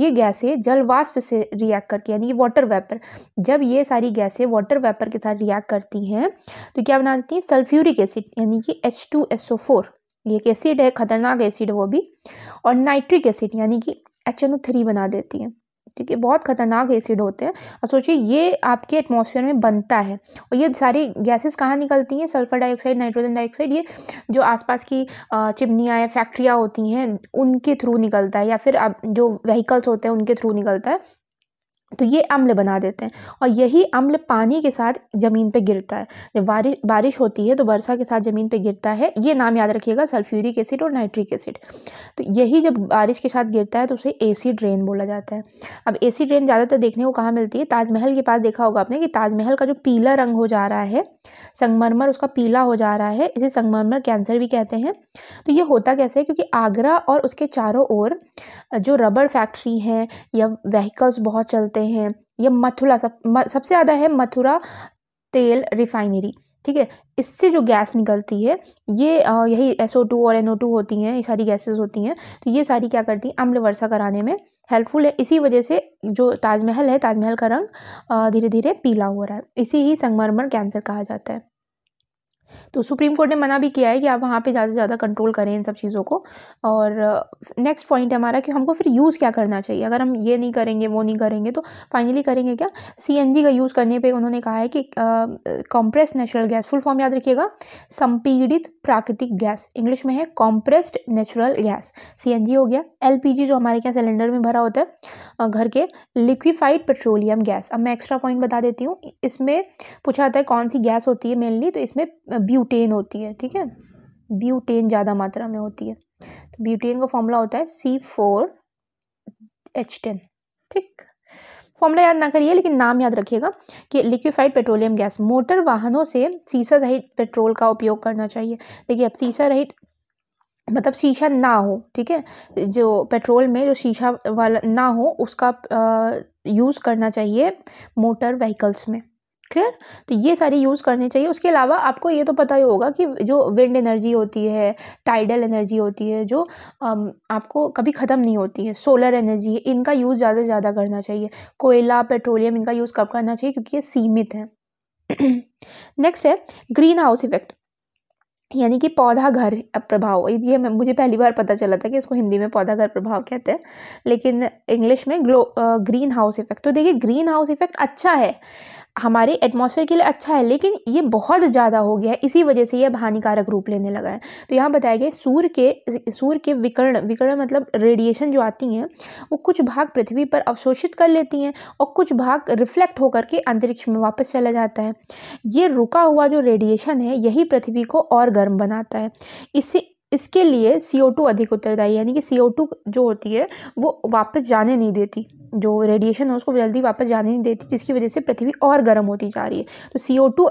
ये गैसें जल वाष्प से रिएक्ट करती यानी कि वाटर वेपर जब ये सारी गैसें वाटर वेपर के साथ रिएक्ट करती हैं तो क्या बना देती हैं सल्फ्यूरिक एसिड यानी कि H two S O four ये एक एसिड है ख़तरनाक एसिड है वो भी और नाइट्रिक एसिड यानी कि एच एन ओ थ्री बना देती हैं ठीक है बहुत ख़तरनाक एसिड होते हैं और सोचिए ये आपके एटमॉस्फेयर में बनता है और ये सारी गैसेस कहाँ निकलती हैं सल्फ़र डाइऑक्साइड नाइट्रोजन डाइऑक्साइड ये जो आसपास की चिमनियाँ या फैक्ट्रियाँ होती हैं उनके थ्रू निकलता है या फिर अब जो व्हीकल्स होते हैं उनके थ्रू निकलता है तो ये अम्ल बना देते हैं और यही अम्ल पानी के साथ ज़मीन पे गिरता है जब बारिश बारिश होती है तो वर्षा के साथ ज़मीन पे गिरता है ये नाम याद रखिएगा सल्फ्यूरिक एसिड और नाइट्रिक एसिड तो यही जब बारिश के साथ गिरता है तो उसे एसिड रेन बोला जाता है अब एसिड रेन ज़्यादातर देखने को कहाँ मिलती है ताजमहल के पास देखा होगा आपने कि ताजमहल का जो पीला रंग हो जा रहा है संगमरमर उसका पीला हो जा रहा है इसे संगमरमर कैंसर भी कहते हैं तो ये होता कैसे है क्योंकि आगरा और उसके चारों ओर जो रबड़ फैक्ट्री हैं या व्हीकल्स बहुत चलते करते हैं या मथुरा सब म, सबसे ज़्यादा है मथुरा तेल रिफाइनरी ठीक है इससे जो गैस निकलती है ये यही एस और एन होती हैं ये सारी गैसेस होती हैं तो ये सारी क्या करती हैं अम्ल वर्षा कराने में हेल्पफुल है इसी वजह से जो ताजमहल है ताजमहल का रंग धीरे धीरे पीला हो रहा है इसी ही संगमरमर कैंसर कहा जाता है तो सुप्रीम कोर्ट ने मना भी किया है कि आप वहाँ पे ज़्यादा से ज़्यादा कंट्रोल करें इन सब चीज़ों को और नेक्स्ट uh, पॉइंट हमारा कि हमको फिर यूज़ क्या करना चाहिए अगर हम ये नहीं करेंगे वो नहीं करेंगे तो फाइनली करेंगे क्या सी का यूज़ करने पर उन्होंने कहा है कि compress natural gas full form याद रखिएगा संपीड़ित प्राकृतिक गैस इंग्लिश में है कॉम्प्रेस्ड नेचुरल गैस सी हो गया एल जो हमारे यहाँ सिलेंडर में भरा होता है घर के लिक्विफाइड पेट्रोलियम गैस अब मैं एक्स्ट्रा पॉइंट बता देती हूँ इसमें पूछा जाता है कौन सी गैस होती है मेनली तो इसमें ब्यूटेन होती है ठीक है ब्यूटेन ज़्यादा मात्रा में होती है तो ब्यूटेन का फॉर्मूला होता है सी फोर एच टेन ठीक फॉर्मूला याद ना करिए लेकिन नाम याद रखिएगा कि लिक्विफाइड पेट्रोलियम गैस मोटर वाहनों से शीशा रहित पेट्रोल का उपयोग करना चाहिए देखिए अब शीशा रहित मतलब शीशा ना हो ठीक है जो पेट्रोल में जो शीशा वाला ना हो उसका यूज़ करना चाहिए मोटर व्हीकल्स में क्लियर तो ये सारी यूज़ करनी चाहिए उसके अलावा आपको ये तो पता ही होगा कि जो विंड एनर्जी होती है टाइडल एनर्जी होती है जो आपको कभी ख़त्म नहीं होती है सोलर एनर्जी है इनका यूज़ ज़्यादा से ज़्यादा करना चाहिए कोयला पेट्रोलियम इनका यूज़ कब करना चाहिए क्योंकि ये सीमित है नेक्स्ट है ग्रीन हाउस इफेक्ट यानी कि पौधा घर प्रभाव ये मुझे पहली बार पता चला था कि इसको हिंदी में पौधा घर प्रभाव कहते हैं लेकिन इंग्लिश में ग्लो ग्रीन हाउस इफेक्ट तो देखिए ग्रीन हाउस इफेक्ट अच्छा है हमारे एटमॉस्फेयर के लिए अच्छा है लेकिन ये बहुत ज़्यादा हो गया है इसी वजह से ये अब हानिकारक रूप लेने लगा है तो यहाँ बताया गया सूर्य के सूर्य के विकर्ण विकर्ण मतलब रेडिएशन जो आती हैं वो कुछ भाग पृथ्वी पर अवशोषित कर लेती हैं और कुछ भाग रिफ्लेक्ट होकर के अंतरिक्ष में वापस चला जाता है ये रुका हुआ जो रेडिएशन है यही पृथ्वी को और गर्म बनाता है इससे इसके लिए सी ओ टू अधिक उत्तरदायी यानी कि सी ओ टू जो होती है वो वापस जाने नहीं देती जो रेडिएशन है उसको जल्दी वापस जाने नहीं देती जिसकी वजह से पृथ्वी और गर्म होती जा रही है तो सी ओ टू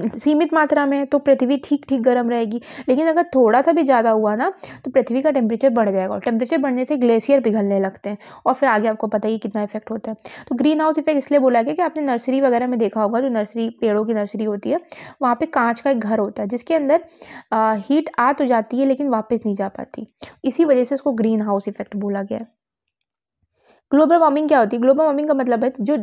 सीमित मात्रा में है तो पृथ्वी ठीक ठीक गर्म रहेगी लेकिन अगर थोड़ा सा भी ज़्यादा हुआ ना तो पृथ्वी का टेम्परेचर बढ़ जाएगा और टेम्परेचर बढ़ने से ग्लेशियर पिघलने लगते हैं और फिर आगे आपको पता ही कितना इफेक्ट होता है तो ग्रीन हाउस इफेक्ट इसलिए बोला गया कि आपने नर्सरी वगैरह में देखा होगा जो नर्सरी पेड़ों की नर्सरी होती है वहाँ पर कांच का एक घर होता है जिसके अंदर हीट आ तो जाती है लेकिन वापस नहीं जा पाती इसी वजह से उसको ग्रीन हाउस इफेक्ट बोला गया है ग्लोबल वार्मिंग क्या होती है ग्लोबल वार्मिंग का मतलब है जो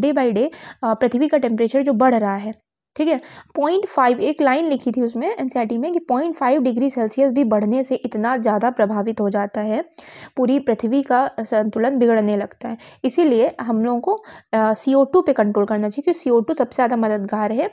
डे बाय डे पृथ्वी का टेम्परेचर जो बढ़ रहा है ठीक है पॉइंट फाइव एक लाइन लिखी थी उसमें एनसीईआरटी e में कि पॉइंट फाइव डिग्री सेल्सियस भी बढ़ने से इतना ज़्यादा प्रभावित हो जाता है पूरी पृथ्वी का संतुलन बिगड़ने लगता है इसीलिए हम लोगों को सी ओ टू पर कंट्रोल करना चाहिए क्योंकि सी ओ टू सबसे ज़्यादा मददगार है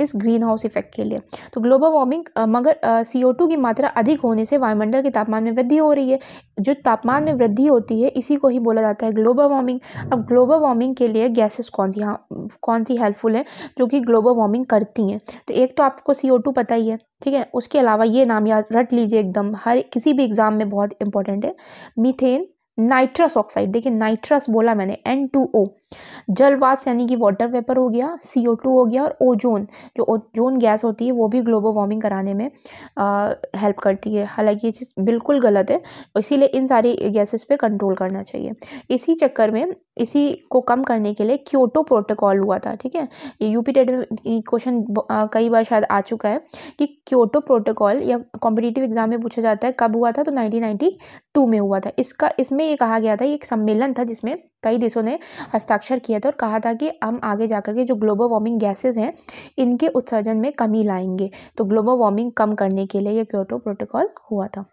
इस ग्रीन हाउस इफेक्ट के लिए तो ग्लोबल वार्मिंग मगर सी ओ टू की मात्रा अधिक होने से वायुमंडल के तापमान में वृद्धि हो रही है जो तापमान में वृद्धि होती है इसी को ही बोला जाता है ग्लोबल वार्मिंग अब ग्लोबल वार्मिंग के लिए गैसेस कौन सी हाँ, कौन सी हेल्पफुल है जो कि ग्लोबल वार्मिंग करती हैं तो एक तो आपको सी ओ टू पता ही है ठीक है उसके अलावा ये नाम याद रट लीजिए एकदम हर किसी भी एग्ज़ाम में बहुत इंपॉर्टेंट है मीथेन नाइट्रस ऑक्साइड देखिए नाइट्रस बोला मैंने एन टू ओ जल वाप्स यानी कि वाटर वेपर हो गया सी ओ टू हो गया और ओजोन जो ओजोन गैस होती है वो भी ग्लोबल वार्मिंग कराने में हेल्प करती है हालांकि ये चीज़ बिल्कुल गलत है इसीलिए इन सारी गैसेस पे कंट्रोल करना चाहिए इसी चक्कर में इसी को कम करने के लिए क्योटो प्रोटोकॉल हुआ था ठीक है ये यूपी टेट में क्वेश्चन कई बार शायद आ चुका है कि क्योटो प्रोटोकॉल या कॉम्पिटिटिव एग्जाम में पूछा जाता है कब हुआ था तो नाइनटीन टू में हुआ था इसका इसमें ये कहा गया था एक सम्मेलन था जिसमें कई देशों ने हस्ताक्षर किया था और कहा था कि हम आगे जाकर के जो ग्लोबल वार्मिंग गैसेस हैं इनके उत्सर्जन में कमी लाएंगे तो ग्लोबल वार्मिंग कम करने के लिए ये क्योटो प्रोटोकॉल हुआ था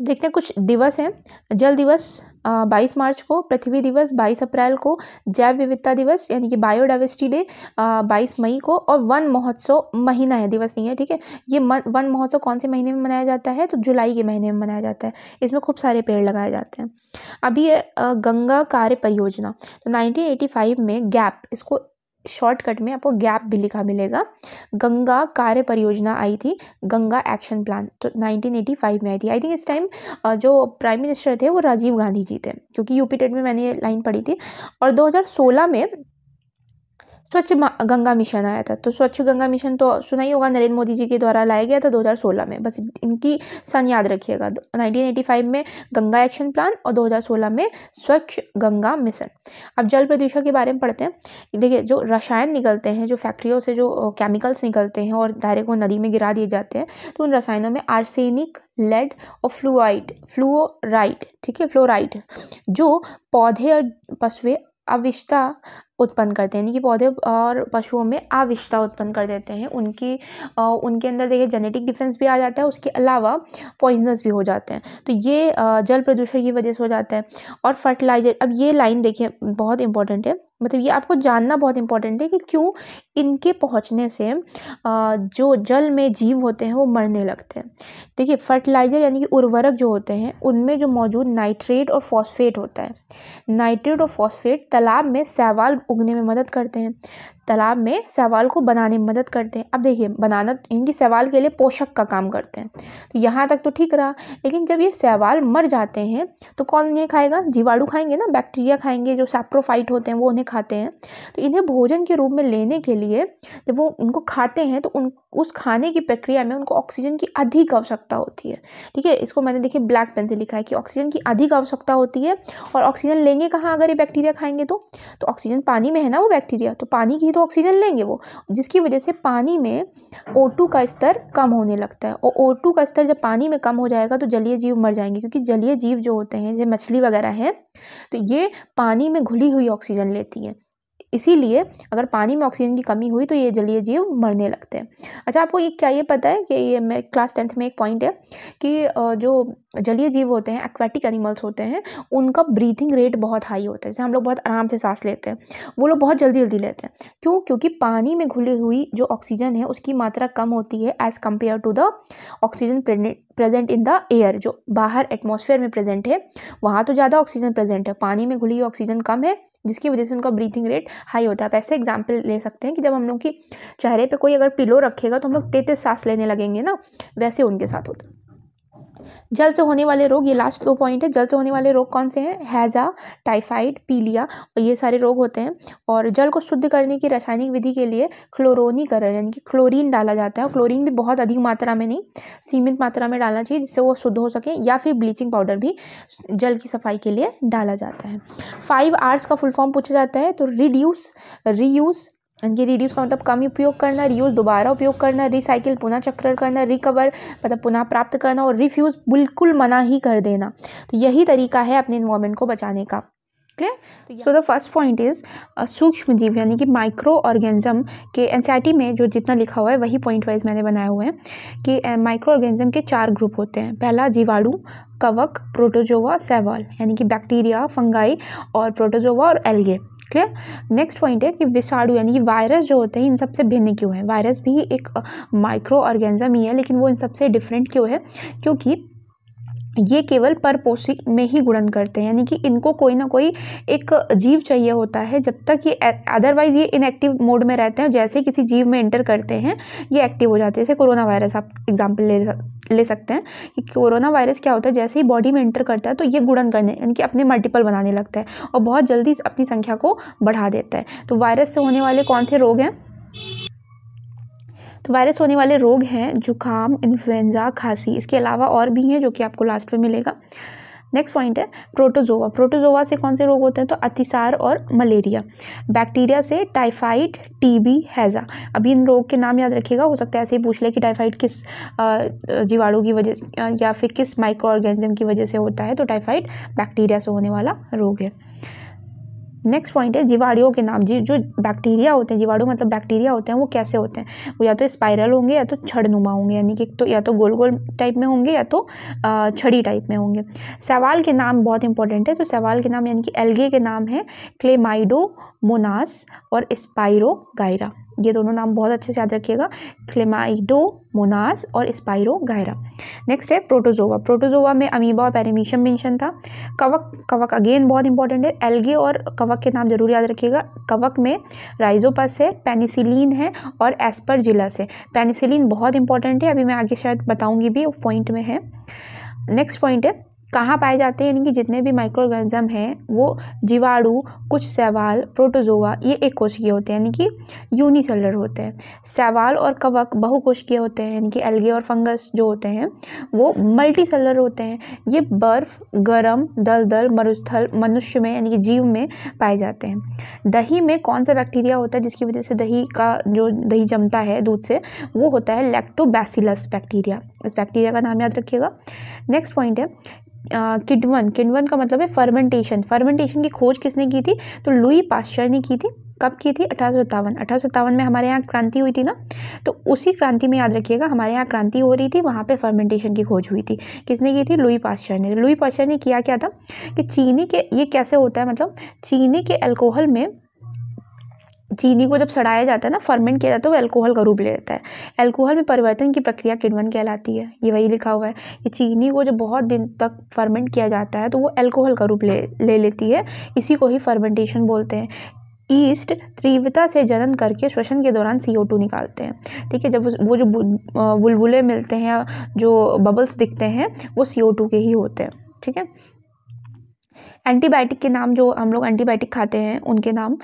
देखते हैं कुछ दिवस हैं जल दिवस बाईस मार्च को पृथ्वी दिवस बाईस अप्रैल को जैव विविधता दिवस यानी कि बायोडाइवर्सिटी डे बाईस मई को और वन महोत्सव महीना है दिवस नहीं है ठीक है ये वन महोत्सव कौन से महीने में मनाया जाता है तो जुलाई के महीने में मनाया जाता है इसमें खूब सारे पेड़ लगाए जाते हैं अभी है गंगा कार्य परियोजना तो नाइनटीन में गैप इसको शॉर्टकट में आपको गैप भी लिखा मिलेगा गंगा कार्य परियोजना आई थी गंगा एक्शन प्लान तो 1985 में आई थी आई थिंक इस टाइम जो प्राइम मिनिस्टर थे वो राजीव गांधी जी थे क्योंकि यूपी टेट में मैंने ये लाइन पढ़ी थी और 2016 में स्वच्छ गंगा मिशन आया था तो स्वच्छ गंगा मिशन तो सुना ही होगा नरेंद्र मोदी जी के द्वारा लाया गया था 2016 में बस इनकी सन याद रखिएगा 1985 में गंगा एक्शन प्लान और 2016 में स्वच्छ गंगा मिशन अब जल प्रदूषण के बारे में पढ़ते हैं देखिए जो रसायन निकलते हैं जो फैक्ट्रियों से जो केमिकल्स निकलते हैं और डायरेक्ट वो नदी में गिरा दिए जाते हैं तो उन रसायनों में आर्सेनिक लेड और फ्लूआइड फ्लूराइड ठीक है फ्लोराइड जो पौधे और पशुए अविष्टा उत्पन्न करते हैं यानी कि पौधे और पशुओं में आविष्ता उत्पन्न कर देते हैं उनकी उनके अंदर देखिए जेनेटिक डिफेंस भी आ जाता है उसके अलावा पॉइजनस भी हो जाते हैं तो ये जल प्रदूषण की वजह से हो जाता है और फर्टिलाइजर अब ये लाइन देखिए बहुत इंपॉर्टेंट है मतलब ये आपको जानना बहुत इम्पॉर्टेंट है कि क्यों इनके पहुंचने से जो जल में जीव होते हैं वो मरने लगते हैं देखिए फर्टिलाइज़र यानी कि उर्वरक जो होते हैं उनमें जो मौजूद नाइट्रेट और फॉस्फेट होता है नाइट्रेट और फॉस्फेट तालाब में सैवाल उगने में मदद करते हैं तालाब में सवाल को बनाने में मदद करते हैं अब देखिए बनाना इनकी सवाल के लिए पोषक का काम करते हैं तो यहाँ तक तो ठीक रहा लेकिन जब ये सवाल मर जाते हैं तो कौन ये खाएगा जीवाणु खाएंगे ना बैक्टीरिया खाएंगे जो सैप्रोफाइट होते हैं वो उन्हें खाते हैं तो इन्हें भोजन के रूप में लेने के लिए जब वो उनको खाते हैं तो उन उस खाने की प्रक्रिया में उनको ऑक्सीजन की अधिक आवश्यकता होती है ठीक है इसको मैंने देखिए ब्लैक पेन से लिखा है कि ऑक्सीजन की अधिक आवश्यकता होती है और ऑक्सीजन लेंगे कहाँ अगर ये बैक्टीरिया खाएंगे तो, तो ऑक्सीजन पानी में है ना वो बैक्टीरिया तो पानी की तो ऑक्सीजन तो लेंगे वो जिसकी वजह से पानी में ओ का स्तर कम होने लगता है और ओ का स्तर जब पानी में कम हो जाएगा तो जलीय जीव मर जाएंगे क्योंकि जलीय जीव जो होते हैं जैसे मछली वगैरह हैं तो ये पानी में घुली हुई ऑक्सीजन लेती हैं इसीलिए अगर पानी में ऑक्सीजन की कमी हुई तो ये जलीय जीव मरने लगते हैं अच्छा आपको ये क्या ये पता है कि ये मैं क्लास टेंथ में एक पॉइंट है कि जो जलीय जीव होते हैं एक्वेटिक एनिमल्स होते हैं उनका ब्रीथिंग रेट बहुत हाई होता है जैसे हम लोग बहुत आराम से सांस लेते हैं वो लोग बहुत जल्दी जल्दी लेते हैं क्यों क्योंकि पानी में घुली हुई जो ऑक्सीजन है उसकी मात्रा कम होती है as compare to the oxygen present in the air जो बाहर एटमोसफेयर में प्रेजेंट है वहाँ तो ज़्यादा ऑक्सीजन प्रेजेंट है पानी में घुली हुई ऑक्सीजन कम है जिसकी वजह से उनका ब्रीथिंग रेट हाई होता है आप ऐसे एग्जाम्पल ले सकते हैं कि जब हम लोग की चेहरे पे कोई अगर पिलो रखेगा तो हम लोग तेतीस सांस लेने लगेंगे ना वैसे उनके साथ होता है जल से होने वाले रोग ये लास्ट दो पॉइंट है जल से होने वाले रोग कौन से हैं हैज़ा टाइफाइड पीलिया और ये सारे रोग होते हैं और जल को शुद्ध करने की रासायनिक विधि के लिए क्लोरोनीकरण यानी कि क्लोरीन डाला जाता है और क्लोरीन भी बहुत अधिक मात्रा में नहीं सीमित मात्रा में डालना चाहिए जिससे वो शुद्ध हो सके या फिर ब्लीचिंग पाउडर भी जल की सफाई के लिए डाला जाता है फाइव आर्स का फुल फॉर्म पूछा जाता है तो रिड्यूस रीयूज़ ये रिड्यूस का मतलब कम उपयोग करना रियूज़ दोबारा उपयोग करना रिसाइकिल पुनः चक्र करना रिकवर मतलब पुनः प्राप्त करना और रिफ्यूज़ बिल्कुल मना ही कर देना तो यही तरीका है अपने इन्वायरमेंट को बचाने का so the first point is सूक्ष्म जीव यानी कि माइक्रो ऑर्गेनिज्म के एनसीईआरटी में जो जितना लिखा हुआ है वही पॉइंट वाइज मैंने बनाए हुए हैं कि माइक्रो ऑर्गेनिज्म के चार ग्रुप होते हैं पहला जीवाणु कवक प्रोटोजोवा सेवाल यानी कि बैक्टीरिया फंगाई और प्रोटोजोवा और एल्गे क्लियर नेक्स्ट पॉइंट है कि विषाणु यानी कि वायरस जो होते हैं इन सबसे भिन्न क्यों है वायरस भी एक माइक्रो ऑर्गेनिज्म ही है लेकिन वो इन सबसे डिफरेंट क्यों है क्योंकि ये केवल परपोषी में ही गुणन करते हैं यानी कि इनको कोई ना कोई एक जीव चाहिए होता है जब तक ये अदरवाइज ये इनएक्टिव मोड में रहते हैं जैसे किसी जीव में एंटर करते हैं ये एक्टिव हो जाते हैं जैसे कोरोना वायरस आप एग्जांपल ले ले सकते हैं कि कोरोना वायरस क्या होता है जैसे ही बॉडी में एंटर करता है तो ये गुणन करने यानी कि अपने मल्टीपल बनाने लगता है और बहुत जल्दी अपनी संख्या को बढ़ा देता है तो वायरस से होने वाले कौन से रोग हैं वायरस होने वाले रोग हैं जुकाम इन्फ्लुएंजा खांसी इसके अलावा और भी हैं जो कि आपको लास्ट में मिलेगा नेक्स्ट पॉइंट है प्रोटोजोवा प्रोटोजोवा से कौन से रोग होते हैं तो अतिसार और मलेरिया बैक्टीरिया से टाइफाइड टीबी हैज़ा अभी इन रोग के नाम याद रखिएगा हो सकता है ऐसे ही पूछ ले कि टाइफाइड किस जीवाणु की वजह या फिर किस माइक्रो ऑर्गेनिज्म की वजह से होता है तो टाइफाइड बैक्टीरिया से होने वाला रोग है नेक्स्ट पॉइंट है जीवाणुओं के नाम जी जो बैक्टीरिया होते हैं जीवाणु मतलब बैक्टीरिया होते हैं वो कैसे होते हैं वो या तो स्पाइरल होंगे या तो छड़नुमा होंगे यानी कि तो या तो गोल गोल टाइप में होंगे या तो छड़ी टाइप में होंगे सवाल के नाम बहुत इंपॉर्टेंट है तो सवाल के नाम यानी कि एल्गे के नाम है क्लेमाइडो मोनास और स्पाइरो गायरा ये दोनों नाम बहुत अच्छे से याद रखिएगा क्लेमाइडो मोनास और स्पाइरो गायरा नेक्स्ट है प्रोटोजोवा प्रोटोजोवा में अमीबा और पैरामीशियम मेंशन था कवक कवक अगेन बहुत इंपॉर्टेंट है एल्गे और कवक के नाम जरूर याद रखिएगा कवक में राइजोपस है पेनिसिलिन है और एस्परजिलस है पेनिसिलिन बहुत इंपॉर्टेंट है अभी मैं आगे शायद बताऊँगी भी पॉइंट में है नेक्स्ट पॉइंट है कहाँ पाए जाते हैं यानी कि जितने भी ऑर्गेनिज्म हैं वो जीवाणु कुछ सवाल प्रोटोजोआ ये एक कोशिकीय होते हैं यानी कि यूनिसेलर होते हैं सवाल और कवक बहु कोशिकीय होते हैं यानी कि एल्गे और फंगस जो होते हैं वो मल्टी सेलर होते हैं ये बर्फ गर्म दलदल मरुस्थल मनुष्य में यानी कि जीव में पाए जाते हैं दही में कौन सा बैक्टीरिया होता है जिसकी वजह से दही का जो दही जमता है दूध से वो होता है लैक्टोबैसिलस बैक्टीरिया इस बैक्टीरिया का नाम याद रखिएगा नेक्स्ट पॉइंट है किडवन किडवन का मतलब है फर्मेंटेशन फर्मेंटेशन की खोज किसने की थी तो लुई पाश्चर ने की थी कब की थी अठारह सौ में हमारे यहाँ क्रांति हुई थी ना तो उसी क्रांति में याद रखिएगा हमारे यहाँ क्रांति हो रही थी वहाँ पे फर्मेंटेशन की खोज हुई थी किसने की थी लुई पाश्चर ने लुई पाश्चर ने किया क्या था कि चीनी के ये कैसे होता है मतलब चीनी के अल्कोहल में चीनी को जब सड़ाया जाता है ना फर्मेंट किया जाता है तो वो अल्कोहल का रूप ले लेता है अल्कोहल में परिवर्तन की प्रक्रिया किण्वन कहलाती है ये वही लिखा हुआ है ये चीनी को जब बहुत दिन तक फर्मेंट किया जाता है तो वो अल्कोहल का रूप ले ले लेती है इसी को ही फर्मेंटेशन बोलते हैं ईस्ट तीव्रता से जनन करके श्वसन के दौरान सी निकालते हैं ठीक है जब वो जो बुलबुले मिलते हैं जो बबल्स दिखते हैं वो सी के ही होते हैं ठीक है एंटीबायोटिक के नाम जो हम लोग एंटीबायोटिक खाते हैं उनके नाम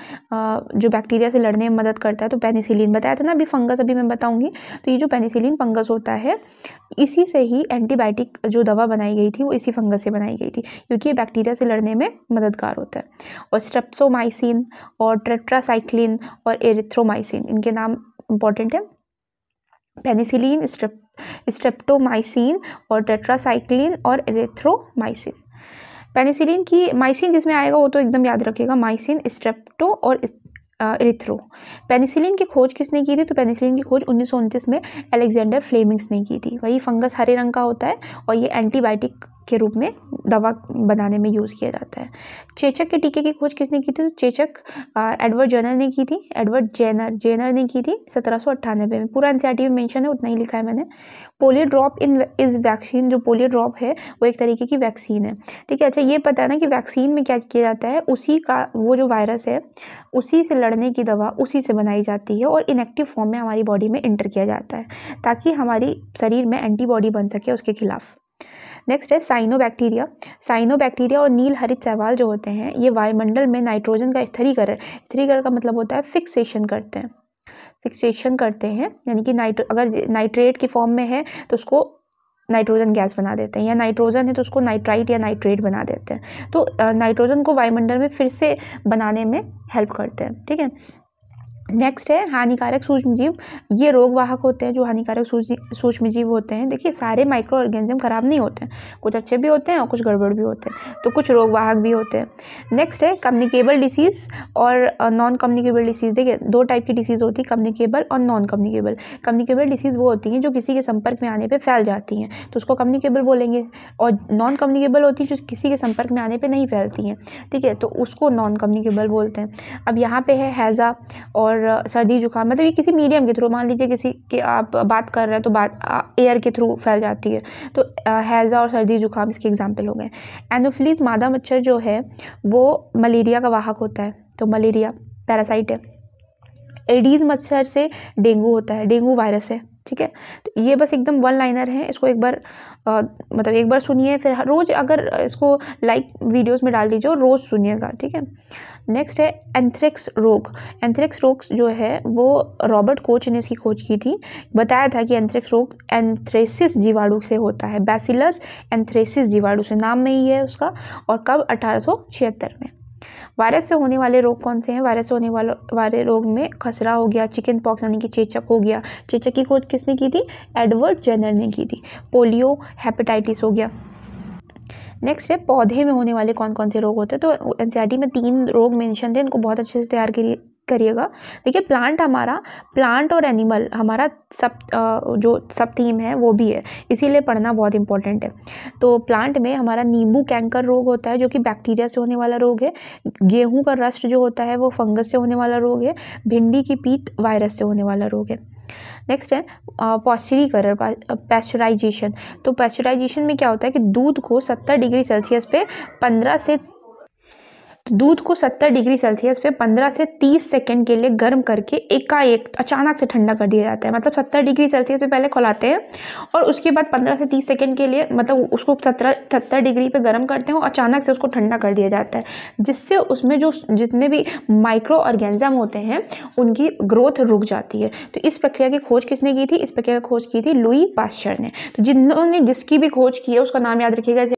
जो बैक्टीरिया से लड़ने में मदद करता है तो पेनिसिलिन बताया था ना अभी फंगस अभी मैं बताऊँगी तो ये जो पेनिसिलिन फंगस होता है इसी से ही एंटीबायोटिक जो दवा बनाई गई थी वो इसी फंगस से बनाई गई थी क्योंकि ये बैक्टीरिया से लड़ने में मददगार होता है और स्ट्रेप्सोमाइसिन और ट्रेट्रासाइक्लिन और एरिथ्रोमाइसिन इनके नाम इंपॉर्टेंट है पेनिसिलिन स्ट्रेप स्ट्रेप्टोमाइसिन और टेट्रासाइक्लिन और एरेथ्रोमाइसिन पेनिसिलिन की माइसिन जिसमें आएगा वो तो एकदम याद रखेगा माइसिन स्ट्रेप्टो और इरिथ्रो पेनिसिलिन की खोज किसने की थी तो पेनिसिलिन की खोज उन्नीस में अलेक्जेंडर फ्लेमिंग्स ने की थी वही फंगस हरे रंग का होता है और ये एंटीबायोटिक के रूप में दवा बनाने में यूज़ किया जाता है चेचक के टीके की खोज किसने की थी तो चेचक एडवर्ड जेनर ने की थी एडवर्ड जेनर जेनर ने की थी सत्रह में पूरा एन e में मेंशन है उतना ही लिखा है मैंने polio drop in is vaccine जो पोलियो ड्रॉप है वो एक तरीके की वैक्सीन है ठीक है अच्छा ये पता है ना कि वैक्सीन में क्या किया जाता है उसी का वो जो वायरस है उसी से लड़ने की दवा उसी से बनाई जाती है और इनएक्टिव फॉर्म में हमारी बॉडी में इंटर किया जाता है ताकि हमारी शरीर में एंटीबॉडी बन सके उसके खिलाफ़ नेक्स्ट है साइनोबैक्टीरिया साइनोबैक्टीरिया और नील हरित सहवाल जो होते हैं ये वायुमंडल में नाइट्रोजन का स्थिरीकरण स्थिरीकरण का मतलब होता है फिक्सेशन करते हैं फिक्सेशन करते हैं यानी कि नाइट्रो अगर नाइट्रेट की फॉर्म में है तो उसको नाइट्रोजन गैस बना देते हैं या नाइट्रोजन है तो उसको नाइट्राइट या नाइट्रेट बना देते हैं तो नाइट्रोजन को वायुमंडल में फिर से बनाने में हेल्प करते हैं ठीक है नेक्स्ट है हानिकारक सूक्ष्मजीव ये रोगवाहक होते हैं जो हानिकारक सूक्ष्मजीव होते हैं देखिए सारे माइक्रो ऑर्गेनिज्म ख़राब नहीं होते हैं कुछ अच्छे भी होते हैं और कुछ गड़बड़ भी होते हैं तो कुछ रोग वाहक भी होते हैं नेक्स्ट है कम्युनिकेबल डिसीज़ और नॉन कम्युनिकेबल डिसीज़ देखिए दो टाइप की डिसीज़ होती है कम्युनिकेबल और नॉन कम्युनिकेबल कम्युनिकेबल डिसीज़ वो होती हैं जो किसी के संपर्क में आने पर फैल जाती हैं तो उसको कम्युनिकेबल बोलेंगे और नॉन कम्युनिकेबल होती है जो किसी के संपर्क में आने पर नहीं फैलती हैं ठीक है तो उसको नॉन कम्युनिकेबल बोलते हैं अब यहाँ पर है हैज़ा और और सर्दी जुकाम मतलब ये किसी मीडियम के थ्रू मान लीजिए किसी के आप बात कर रहे हैं तो बात एयर के थ्रू फैल जाती है तो हैज़ा और सर्दी जुकाम इसके एग्जाम्पल हो गए एनोफिलीज मादा मच्छर जो है वो मलेरिया का वाहक होता है तो मलेरिया पैरासाइट है एडीज़ मच्छर से डेंगू होता है डेंगू वायरस है ठीक है तो ये बस एकदम वन लाइनर है इसको एक बार आ, मतलब एक बार सुनिए फिर रोज़ अगर इसको लाइक वीडियोस में डाल दीजिए और रोज़ सुनिएगा ठीक है नेक्स्ट है एंथ्रेक्स रोग एंथ्रेक्स रोग जो है वो रॉबर्ट कोच ने इसकी खोज की थी बताया था कि एंथ्रेक्स रोग एंथ्रेसिस जीवाणु से होता है बैसिलस एंथ्रेसिस जीवाणु से नाम में ही है उसका और कब अठारह में वायरस से होने वाले रोग कौन से हैं वायरस से होने वाले वाले रोग में खसरा हो गया चिकन पॉक्स यानी कि चेचक हो गया चेचक की खोज किसने की थी एडवर्ड जेनर ने की थी पोलियो हेपेटाइटिस हो गया नेक्स्ट है पौधे में होने वाले कौन कौन से रोग होते हैं तो एन में तीन रोग मेंशन थे इनको बहुत अच्छे से तैयार करिए करिएगा देखिए प्लांट हमारा प्लांट और एनिमल हमारा सब जो सब थीम है वो भी है इसीलिए पढ़ना बहुत इंपॉर्टेंट है तो प्लांट में हमारा नींबू कैंकर रोग होता है जो कि बैक्टीरिया से होने वाला रोग है गेहूं का रस्ट जो होता है वो फंगस से होने वाला रोग है भिंडी की पीत वायरस से होने वाला रोग है नेक्स्ट है uh, पॉस्चरीकरण पैस्चराइजेशन uh, तो पैस्चराइजेशन में क्या होता है कि दूध को 70 डिग्री सेल्सियस पे 15 से दूध को 70 डिग्री सेल्सियस पे 15 से 30 सेकंड के लिए गर्म करके एकाएक अचानक से ठंडा कर दिया जाता है मतलब 70 डिग्री सेल्सियस पे पहले खुलाते हैं और उसके बाद 15 से 30 सेकंड के लिए मतलब उसको 70 सत्तर डिग्री पे गर्म करते हैं और अचानक से उसको ठंडा कर दिया जाता है जिससे उसमें जो जितने भी माइक्रो ऑर्गेनिज्म होते हैं उनकी ग्रोथ रुक जाती है तो इस प्रक्रिया की खोज किसने की थी इस प्रक्रिया की खोज की थी लुई पाश्चर ने तो जिन्होंने जिसकी भी खोज की है उसका नाम याद रखिएगा